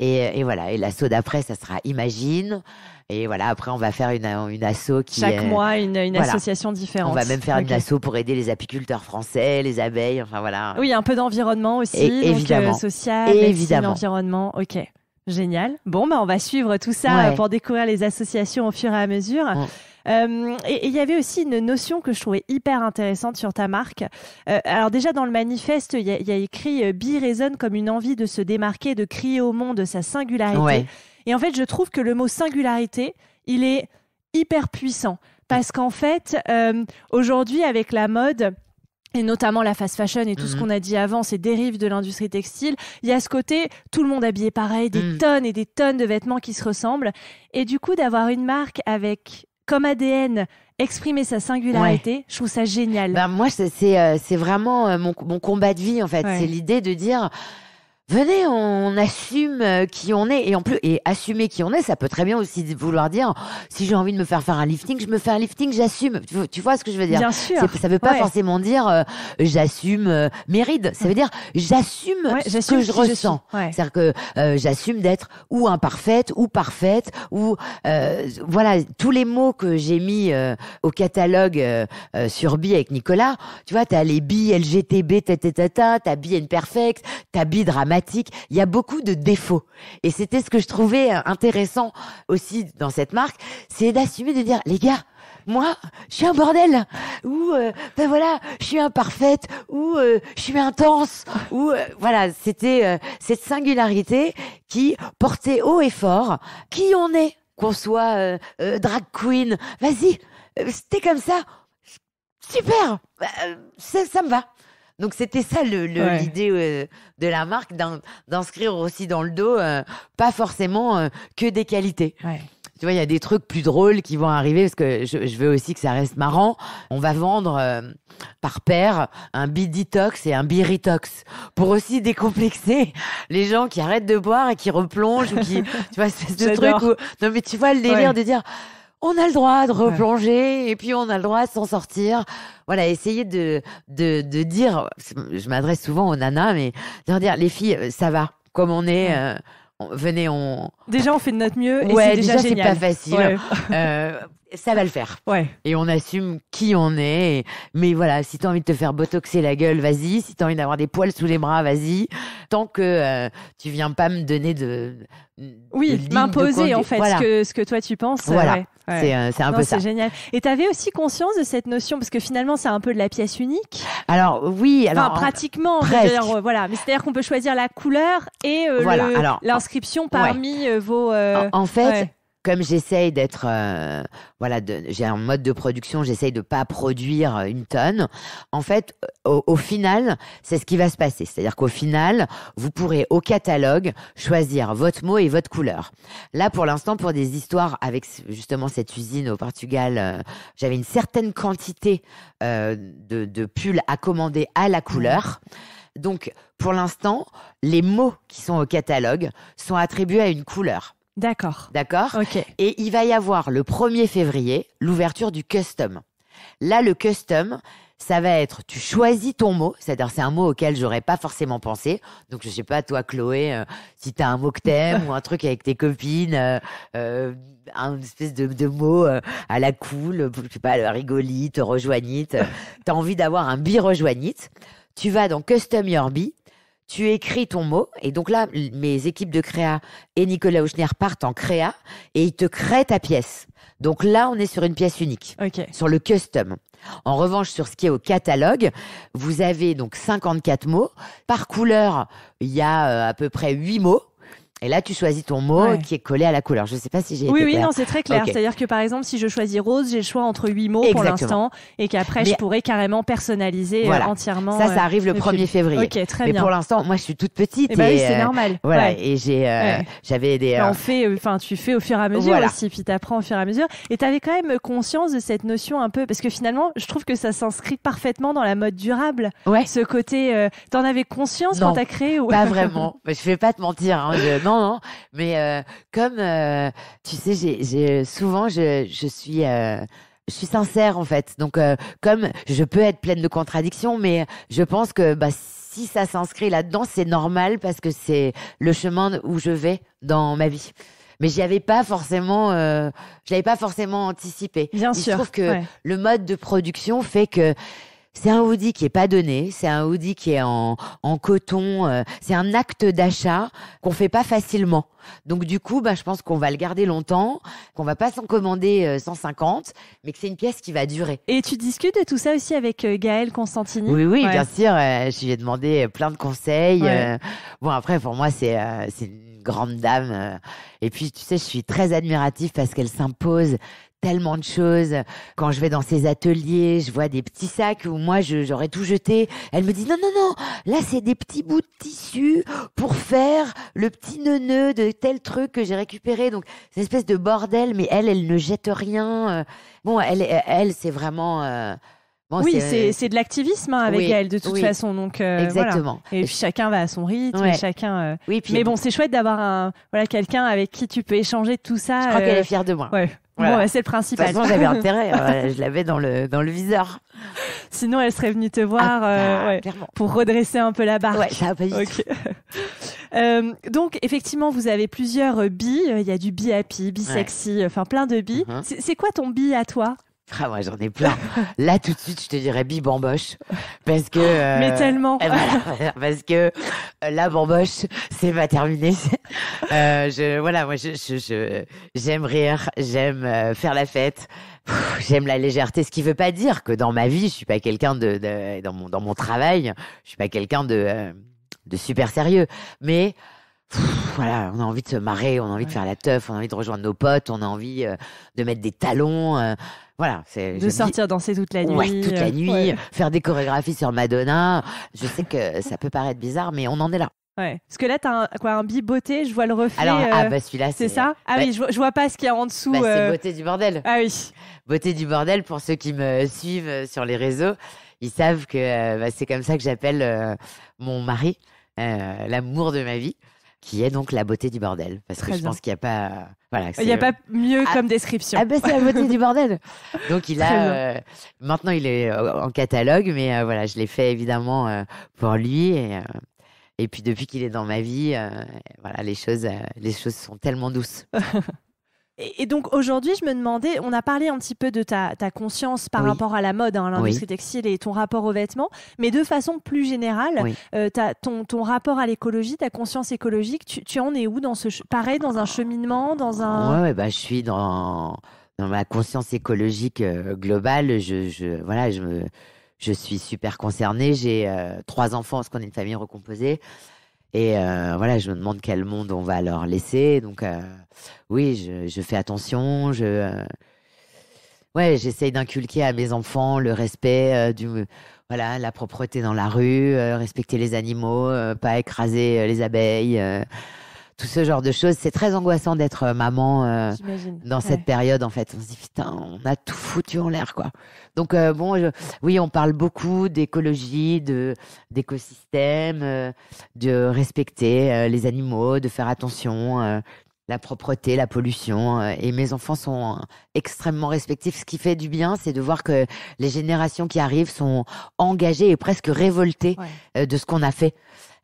[SPEAKER 2] Et, voilà, et l'assaut d'après, ça sera Imagine. Et voilà, après, on va faire une, une asso qui. Chaque mois, une, une association différente.
[SPEAKER 1] On va même faire une asso
[SPEAKER 2] pour aider les apiculteurs français, les abeilles, enfin voilà.
[SPEAKER 1] Oui, un peu d'environnement aussi. Euh, évidemment. social, évidemment. environnement, ok. Génial. Bon, ben on va suivre tout ça euh, pour découvrir les associations au fur et à mesure. Euh, et il y avait aussi une notion que je trouvais hyper intéressante sur ta marque. Euh, alors déjà dans le manifeste, il y, a écrit Bi Be comme une envie de se démarquer, de crier au monde sa singularité. Et en fait, je trouve que le mot singularité, il est hyper puissant parce qu'en fait, aujourd'hui avec la mode, et notamment la fast fashion et tout ce mhm. qu'on a dit avant, ces dérives de l'industrie textile, il y a ce côté, tout le monde habillé pareil, des mhm. tonnes et des tonnes de vêtements qui se ressemblent. Et du coup, d'avoir une marque avec comme ADN exprimer sa
[SPEAKER 2] singularité, je trouve ça génial. Ben moi, c'est euh, vraiment euh, mon, combat de vie, en fait. C'est l'idée de dire venez, on assume qui on est. Et en plus, et assumer qui on est, ça peut très bien aussi vouloir dire, si j'ai envie de me faire faire un lifting, je me fais un lifting, j'assume. Tu, vois ce que je veux dire Bien sûr. Ça veut pas forcément dire j'assume euh, mes rides. Ça veut dire j'assume ce que je ressens. C'est-à-dire que j'assume d'être ou imparfaite ou parfaite ou voilà tous les mots que j'ai mis au catalogue sur bi avec Nicolas. Tu vois, t'as les bi LGTB, tata, ta t'as bi imperfect, t'as bi dramatique il y a beaucoup de défauts. Et c'était ce que je trouvais euh, intéressant aussi dans cette marque, c'est d'assumer de dire, les gars, moi, je suis un bordel, ou euh, ben voilà, je suis imparfaite, ou euh, je suis intense, ou voilà, c'était cette singularité qui portait haut et fort qui on est, qu'on soit drag queen, vas-y, c'était comme ça, super, bah, ça me va. Donc c'était ça l'idée le, euh, de la marque, d'inscrire aussi dans le dos, euh, pas forcément euh, que des qualités. Tu vois, il y a des trucs plus drôles qui vont arriver parce que je, veux aussi que ça reste marrant. On va vendre par paire un biditox et un biritox pour aussi décomplexer les gens qui arrêtent de boire et qui replongent ou qui, tu vois, espèce de truc non mais tu vois le délire de dire on a le droit de replonger et puis on a le droit de s'en sortir. Voilà, essayer de, de, de dire, je m'adresse souvent aux nanas, mais dire, les filles, euh, ça va, comme on est. Euh, venez, on. Déjà, on fait de notre mieux. Et ouais, c'est déjà, déjà c'est pas facile. Euh, ça va le faire. Et on assume qui on est. Mais voilà, si tu as envie de te faire botoxer la gueule, vas-y. Si tu as envie d'avoir des poils sous les bras, vas-y. Tant que euh, tu viens pas me donner de. Oui, m'imposer en fait ce, que,
[SPEAKER 1] ce que toi tu penses. Voilà. Euh, c'est, un peu ça. C'est génial. Et tu avais aussi conscience de cette notion, parce que finalement, c'est un peu de la pièce unique.
[SPEAKER 2] Alors, oui. Alors, enfin, pratiquement. Euh,
[SPEAKER 1] voilà. Mais c'est-à-dire qu'on peut choisir la couleur et l'inscription parmi vos. En, fait,
[SPEAKER 2] comme j'essaye d'être, euh, voilà, j'ai un mode de production, j'essaye de pas produire euh, une tonne. En fait, au, final, c'est ce qui va se passer. C'est-à-dire qu'au final, vous pourrez au catalogue choisir votre mot et votre couleur. Là, pour l'instant, pour des histoires avec justement cette usine au Portugal, euh, j'avais une certaine quantité euh, de, de pulls à commander à la couleur. Donc, pour l'instant, les mots qui sont au catalogue sont attribués à une couleur. D'accord. D'accord Et il va y avoir le 1er février l'ouverture du custom. Là, le custom, ça va être tu choisis ton mot, c'est-à-dire c'est un mot auquel j'aurais pas forcément pensé. Donc je sais pas toi Chloé, euh, si tu as un mot que t'aimes ou un truc avec tes copines, euh, euh espèce de, de mot euh, à la cool, je sais pas rigolite, rejoignite. tu as envie d'avoir un bi rejoignite. Tu vas dans Custom Your Bee tu écris ton mot, et donc là, mes équipes de créa et Nicolas Houchner partent en créa, et ils te créent ta pièce. Donc là, on est sur une pièce unique, sur le custom. En revanche, sur ce qui est au catalogue, vous avez donc 54 mots. Par couleur, il y a euh, à peu près 8 mots. Et là, tu choisis ton mot qui est collé à la couleur. Je ne sais pas si j'ai. été oui, oui, non, c'est très clair. C'est-à-dire
[SPEAKER 1] que par exemple, si je choisis rose, j'ai le choix entre huit mots pour l'instant, et qu'après, je pourrais carrément personnaliser euh, entièrement. Ça, ça euh, arrive le 1er février. Ok, très Mais pour
[SPEAKER 2] l'instant, moi, je suis toute petite. Eh ben et, bah oui, c'est euh, normal. Voilà. Et j'ai, j'avais des. en
[SPEAKER 1] fait, enfin, tu fais au fur et à mesure aussi, puis apprends au fur et à mesure. Et tu avais quand même conscience de cette notion un peu, parce que finalement, je trouve que ça s'inscrit parfaitement dans la mode durable. Ouais. Ce côté, Tu en avais conscience quand quand as créé ou... Pas vraiment.
[SPEAKER 2] je vais pas te mentir. Hein. Mais euh, comme, euh, tu sais, j'ai, souvent, je, suis. Euh, je suis sincère en fait, donc comme je peux être pleine de contradictions, mais je pense que bah, si ça s'inscrit là-dedans, c'est normal parce que c'est le chemin où je vais dans ma vie mais j'y avais pas forcément je l'avais pas forcément anticipé. Bien sûr. Je trouve que le mode de production fait que c'est un hoodie qui est pas donné, c'est un hoodie qui est en, en coton, euh, c'est un acte d'achat qu'on fait pas facilement. Donc du coup, bah, je pense qu'on va le garder longtemps, qu'on va pas s'en commander 150, euh, mais que c'est une pièce qui va durer. Et tu discutes de tout ça aussi avec euh, Gaëlle Constantini Oui, oui, bien sûr. je lui ai demandé plein de conseils. bon, après, pour moi, c'est une grande dame. Et puis, tu sais, je suis très admirative parce qu'elle s'impose tellement de choses. Quand je vais dans ses ateliers, je vois des petits sacs où moi j'aurais tout jeté. Elle me dit non non non, là c'est des petits bouts de tissu pour faire le petit neuneu de tel truc que j'ai récupéré. Donc c'est une espèce de bordel, mais elle elle ne jette rien. Euh, bon, elle elle c'est vraiment euh, Bon, oui, c'est
[SPEAKER 1] de l'activisme hein, avec elle de toute façon. Donc, euh, Exactement. Et chacun va à son rythme, chacun. Oui, Mais bon, c'est chouette d'avoir voilà quelqu'un avec qui tu peux échanger tout ça. Je crois qu'elle est fière de moi. Bah, c'est le principal. j'avais intérêt. Euh, je
[SPEAKER 2] l'avais dans le, dans viseur.
[SPEAKER 1] Sinon, elle serait venue te voir ah, euh, bah, pour redresser un peu la barre. Ouais, ça pas du euh, donc, effectivement, vous avez plusieurs bi, Il y a du bi happy, bi sexy,
[SPEAKER 2] enfin plein de bi. Uh-huh.
[SPEAKER 1] C'est quoi ton bi à toi
[SPEAKER 2] Ah j'en ai plein. Là, tout de suite, je te dirais bi bamboche. Parce que. Mais euh, tellement. parce que euh, la bamboche, c'est pas terminé. Euh, je, voilà, moi, j'aime je, je, rire, j'aime faire la fête. J'aime la légèreté, ce qui veut pas dire que dans ma vie, je suis pas quelqu'un de, dans mon dans mon travail, je suis pas quelqu'un de de super sérieux. Mais voilà, on a envie de se marrer, on a envie de faire la teuf, on a envie de rejoindre nos potes, on a envie de mettre des talons. Voilà, c'est de sortir danser toute la euh, nuit, ouais, toute la nuit, faire des chorégraphies sur Madonna. Je sais que ça peut paraître bizarre, mais on en est là. Ouais. Parce que là, t'as un, quoi, un biboté, je vois le reflet. Alors, ah euh, bah celui-là, c'est ça. Ah bah oui, je vois, vois pas ce qu'il y a en dessous. Bah, c'est euh. beauté du bordel. Ah oui. Beauté du bordel, pour ceux qui me suivent sur les réseaux, ils savent que bah, c'est comme ça que j'appelle mon mari, l'amour de ma vie qui est donc la beauté du bordel. Parce que je pense qu'il n'y a pas. Voilà, il n'y a pas
[SPEAKER 1] mieux euh, comme description. Ah ben c'est la beauté du bordel. Donc il a. Euh,
[SPEAKER 2] maintenant il est euh, en catalogue, mais voilà, je l'ai fait évidemment pour lui. Et, et puis depuis qu'il est dans ma vie, voilà, les choses, les choses sont tellement douces.
[SPEAKER 1] Et, donc aujourd'hui, je me demandais, on a parlé un petit peu de ta, conscience par rapport à la mode, hein, l'industrie textile et ton rapport aux vêtements, mais de façon plus générale, euh, ton, rapport à l'écologie, ta conscience écologique, tu, en es où dans ce pareil dans un cheminement, dans un ouais,
[SPEAKER 2] bah, je suis dans dans ma conscience écologique euh, globale. Je, voilà, je je suis super concernée. J'ai euh, trois enfants, parce qu'on est une famille recomposée. Et euh, voilà, je me demande quel monde on va leur laisser. Donc, euh, oui, je, fais attention. Je, euh, ouais, j'essaye d'inculquer à mes enfants le respect du, voilà, la propreté dans la rue, respecter les animaux, pas écraser les abeilles tout ce genre de choses. C'est très angoissant d'être euh, maman euh, dans cette période, en fait. On se dit, putain, on a tout foutu en l'air, quoi. Donc, euh, bon, oui, on parle beaucoup d'écologie, de, d'écosystème, de respecter les animaux, de faire attention la propreté, la pollution. Euh, et mes enfants sont euh, extrêmement respectifs. Ce qui fait du bien, c'est de voir que les générations qui arrivent sont engagées et presque révoltées euh, de ce qu'on a fait.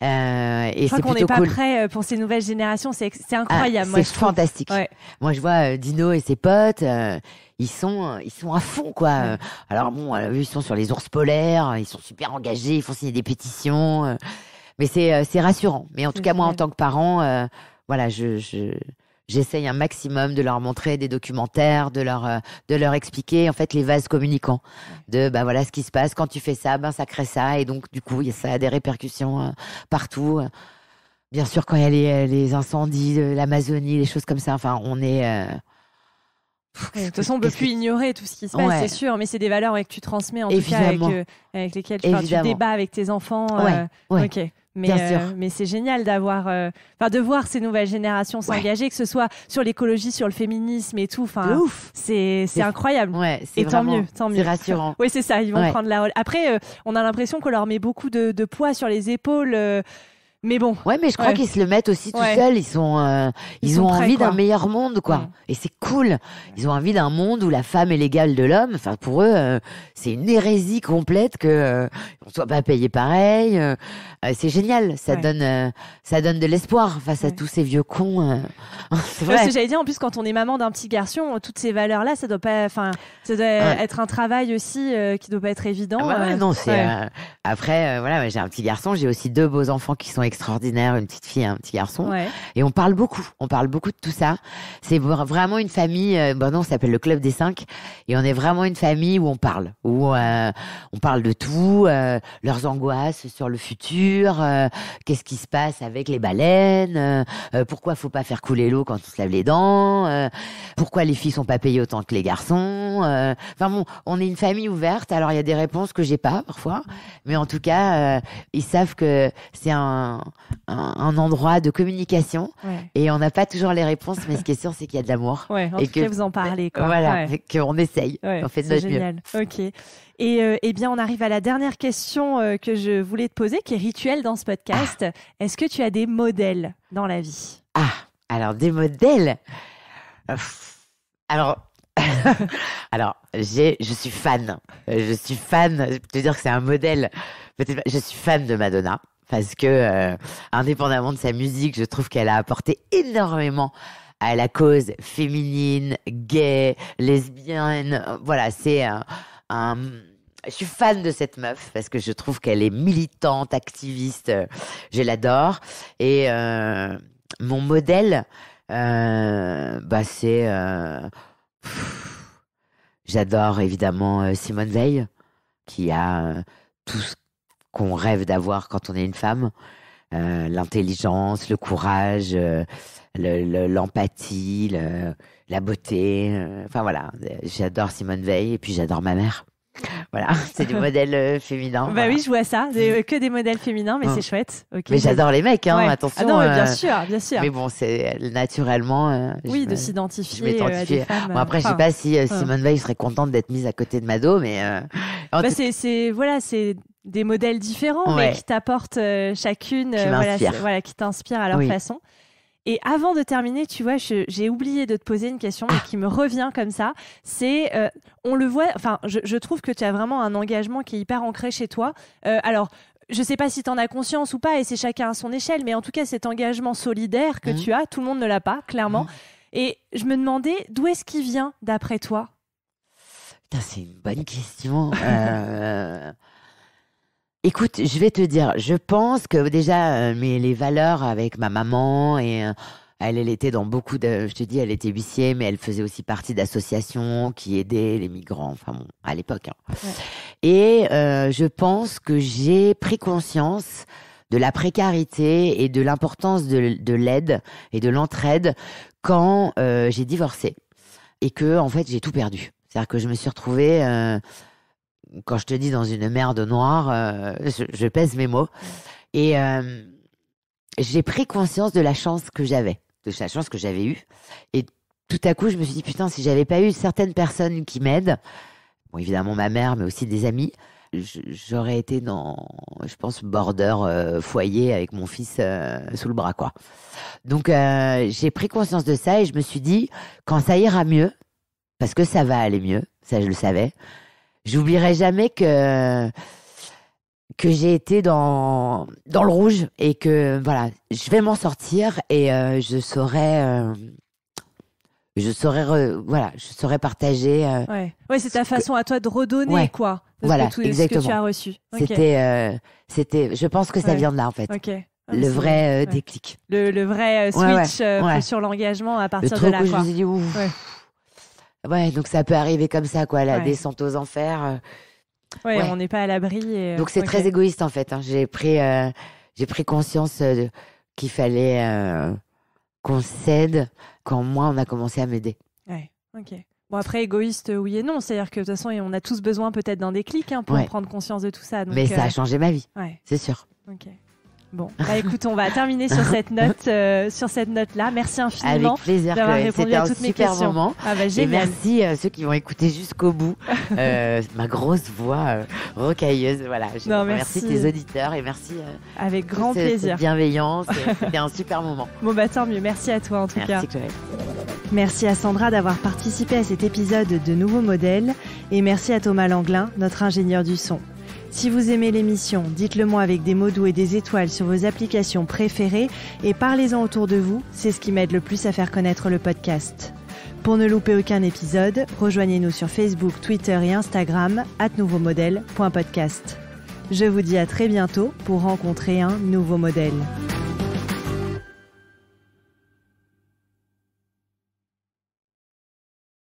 [SPEAKER 2] Euh, et je crois qu'on n'est pas
[SPEAKER 1] prêt pour ces nouvelles générations. C'est ah, incroyable. c'est
[SPEAKER 2] fantastique. Moi, je vois Dino et ses potes. ils sont, ils sont à fond, quoi. Alors bon, ils sont sur les ours polaires. Ils sont super engagés. Ils font signer des pétitions. mais c'est rassurant. Mais en tout mm, cas, moi, en tant que parent voilà, je, j'essaye un maximum de leur montrer des documentaires, de leur, euh, de leur expliquer en fait les vases communicants, de ben voilà ce qui se passe quand tu fais ça, ben ça crée ça et donc du coup ça a des répercussions euh, partout. Bien sûr quand il y a euh, les, incendies de l'Amazonie, les choses comme ça, enfin on est
[SPEAKER 1] De toute façon, on ne peut plus ignorer tout ce qui se passe, c'est sûr, mais c'est des valeurs que tu transmets en tout cas, avec, avec lesquelles tu, débats avec tes enfants. ok. Euh, mais, c'est génial d'avoir, euh, enfin, de voir ces nouvelles générations s'engager, que ce soit sur l'écologie, sur le féminisme et tout. Enfin, c'est incroyable. et tant mieux, tant mieux. rassurant. oui, c'est ça. Ils vont prendre la. Après, euh, on a l'impression qu'on leur met beaucoup de, poids sur les épaules.
[SPEAKER 2] Mais bon. Ouais, mais je crois qu'ils se le mettent aussi tout seuls. Ils euh, sont, ils, ont envie d'un meilleur monde, quoi. Mm. Et c'est cool. Ils ont envie d'un monde où la femme est l'égale de l'homme. Enfin, pour eux, euh, c'est une hérésie complète que ne euh, on soit pas payé pareil. c'est génial. Ça donne, ça donne de l'espoir face à tous ces vieux cons. c'est vrai. que
[SPEAKER 1] j'allais dire. En plus, quand on est maman d'un petit garçon, toutes ces valeurs-là, ça doit pas, enfin, ça doit être un travail aussi qui doit pas être évident. Ah non, c'est.
[SPEAKER 2] Après, voilà, j'ai un petit garçon. J'ai aussi deux beaux enfants qui sont extraordinaire, une petite fille un petit garçon. Et on parle beaucoup, on parle beaucoup de tout ça. C'est vraiment une famille, euh, bon bah non, ça s'appelle le Club des Cinq, et on est vraiment une famille où on parle, où euh, on parle de tout, euh, leurs angoisses sur le futur, qu'est-ce qui se passe avec les baleines, pourquoi faut pas faire couler l'eau quand on se lave les dents, pourquoi les filles sont pas payées autant que les garçons. Enfin bon, on est une famille ouverte, alors il y a des réponses que j'ai pas parfois, mais en tout cas, ils savent que c'est un un, endroit de communication et on n'a pas toujours les réponses, mais ce qui est sûr, c'est qu'il y a de l'amour. et que, vous en parlez. Quoi. Voilà, qu'on essaye. on fait de notre génial.
[SPEAKER 1] Ok. Et euh, eh bien, on arrive à la dernière question euh, que je voulais te poser, qui est rituelle dans ce podcast. Ah. Est-ce que tu as des modèles dans la vie Ah,
[SPEAKER 2] alors des modèles Alors, alors, je suis fan. Je suis fan. Je peux te dire que c'est un modèle. Je suis fan de Madonna parce que, euh, indépendamment de sa musique, je trouve qu'elle a apporté énormément à la cause féminine, gay, lesbienne. Voilà, c'est un, je suis fan de cette meuf parce que je trouve qu'elle est militante, activiste. Euh, je l'adore. Et euh, mon modèle, bah c'est. J'adore évidemment Simone Veil, qui a tout ce qu'on rêve d'avoir quand on est une femme. Euh, l'intelligence, le courage, euh, l'empathie, la beauté. Euh, enfin voilà, j'adore Simone Veil et puis j'adore ma mère. Voilà, c'est des modèles féminins.
[SPEAKER 1] Bah oui, je vois ça, mm. que des modèles féminins, mais mm. c'est chouette. mais j'adore
[SPEAKER 2] les mecs, hein, attention. Ah non, bien sûr, bien sûr. Mais bon, c'est naturellement. oui, de s'identifier. Bon, après, je je sais pas si Simone Veil serait contente d'être mise à côté de Mado, mais. Bah
[SPEAKER 1] c'est voilà, c'est des modèles différents, mais qui t'apportent euh, chacune, qui euh, voilà, qui t'inspire à leur façon. Et avant de terminer, tu vois, j'ai oublié de te poser une question ah. qui me revient comme ça. C'est, euh, on le voit, enfin, je, trouve que tu as vraiment un engagement qui est hyper ancré chez toi. alors, je ne sais pas si tu en as conscience ou pas, et c'est chacun à son échelle, mais en tout cas, cet engagement solidaire que mmh. tu as, tout le monde ne l'a pas, clairement. Mmh. Et je me demandais, d'où est-ce qu'il vient, d'après toi
[SPEAKER 2] Putain, c'est une bonne question. Écoute, je vais te dire, je pense que déjà, euh, mais les valeurs avec ma maman et euh, elle, elle était dans beaucoup de, je te dis, elle était huissier, mais elle faisait aussi partie d'associations qui aidaient les migrants, enfin bon, à l'époque. Hein. Et euh, je pense que j'ai pris conscience de la précarité et de l'importance de, de l'aide et de l'entraide quand euh, j'ai divorcé et que en fait j'ai tout perdu. C'est-à-dire que je me suis retrouvée quand je te dis dans une merde noire, euh, je, pèse mes mots. Et euh, j'ai pris conscience de la chance que j'avais, de la chance que j'avais eue. Et tout à coup, je me suis dit, putain, si j'avais pas eu certaines personnes qui m'aident, évidemment ma mère, mais aussi des amis, j'aurais été dans, je pense, border euh, foyer avec mon fils sous le bras, quoi. Donc, j'ai pris conscience de ça et je me suis dit, quand ça ira mieux, parce que ça va aller mieux, ça je le savais, J'oublierai jamais que que j'ai été dans dans le rouge et que voilà, je vais m'en sortir et euh, je saurai euh, je saurais voilà, je saurais partager. Euh,
[SPEAKER 1] ouais, ouais c'est ta façon à toi de redonner quoi. Voilà, tout, Ce que tu as reçu. C'était
[SPEAKER 2] c'était je pense que ça vient de là en fait. Le vrai déclic.
[SPEAKER 1] Le, vrai switch sur l'engagement à partir de là. Où
[SPEAKER 2] quoi. Ouais, donc ça peut arriver comme ça, quoi, la descente aux enfers. Euh.
[SPEAKER 1] Ouais, on n'est pas à l'abri. Euh, donc c'est très
[SPEAKER 2] égoïste en fait. Hein. J'ai pris, euh, pris conscience qu'il fallait qu'on cède quand moi on a commencé à m'aider.
[SPEAKER 1] Ouais, ok. Bon après égoïste oui et non, c'est-à-dire que de toute façon on a tous besoin peut-être d'un déclic hein, pour prendre conscience de tout ça. Mais ça a changé ma vie, c'est sûr. Ok. Bon, bah, écoute, on va terminer sur cette note, euh, sur cette note-là. Merci infiniment plaisir, d'avoir répondu à toutes un questions. Ah, bah, merci
[SPEAKER 2] à euh, ceux qui vont écouter jusqu'au bout euh, ma grosse voix rocailleuse. Voilà, je non, merci. tes auditeurs et merci. Avec grand plaisir. Cette bienveillance. C'était un super moment. Bon bah tant mieux. Merci à toi en tout merci, cas. Merci
[SPEAKER 1] à Sandra d'avoir participé à cet épisode de Nouveaux Modèles. et merci à Thomas Langlin, notre ingénieur du son. Si vous aimez l'émission, dites-le moi avec des mots doux et des étoiles sur vos applications préférées et parlez-en autour de vous, c'est ce qui m'aide le plus à faire connaître le podcast. Pour ne louper aucun épisode, rejoignez-nous sur Facebook, Twitter et Instagram, nouveaumodèle.podcast. Je vous dis à très bientôt pour rencontrer un nouveau modèle.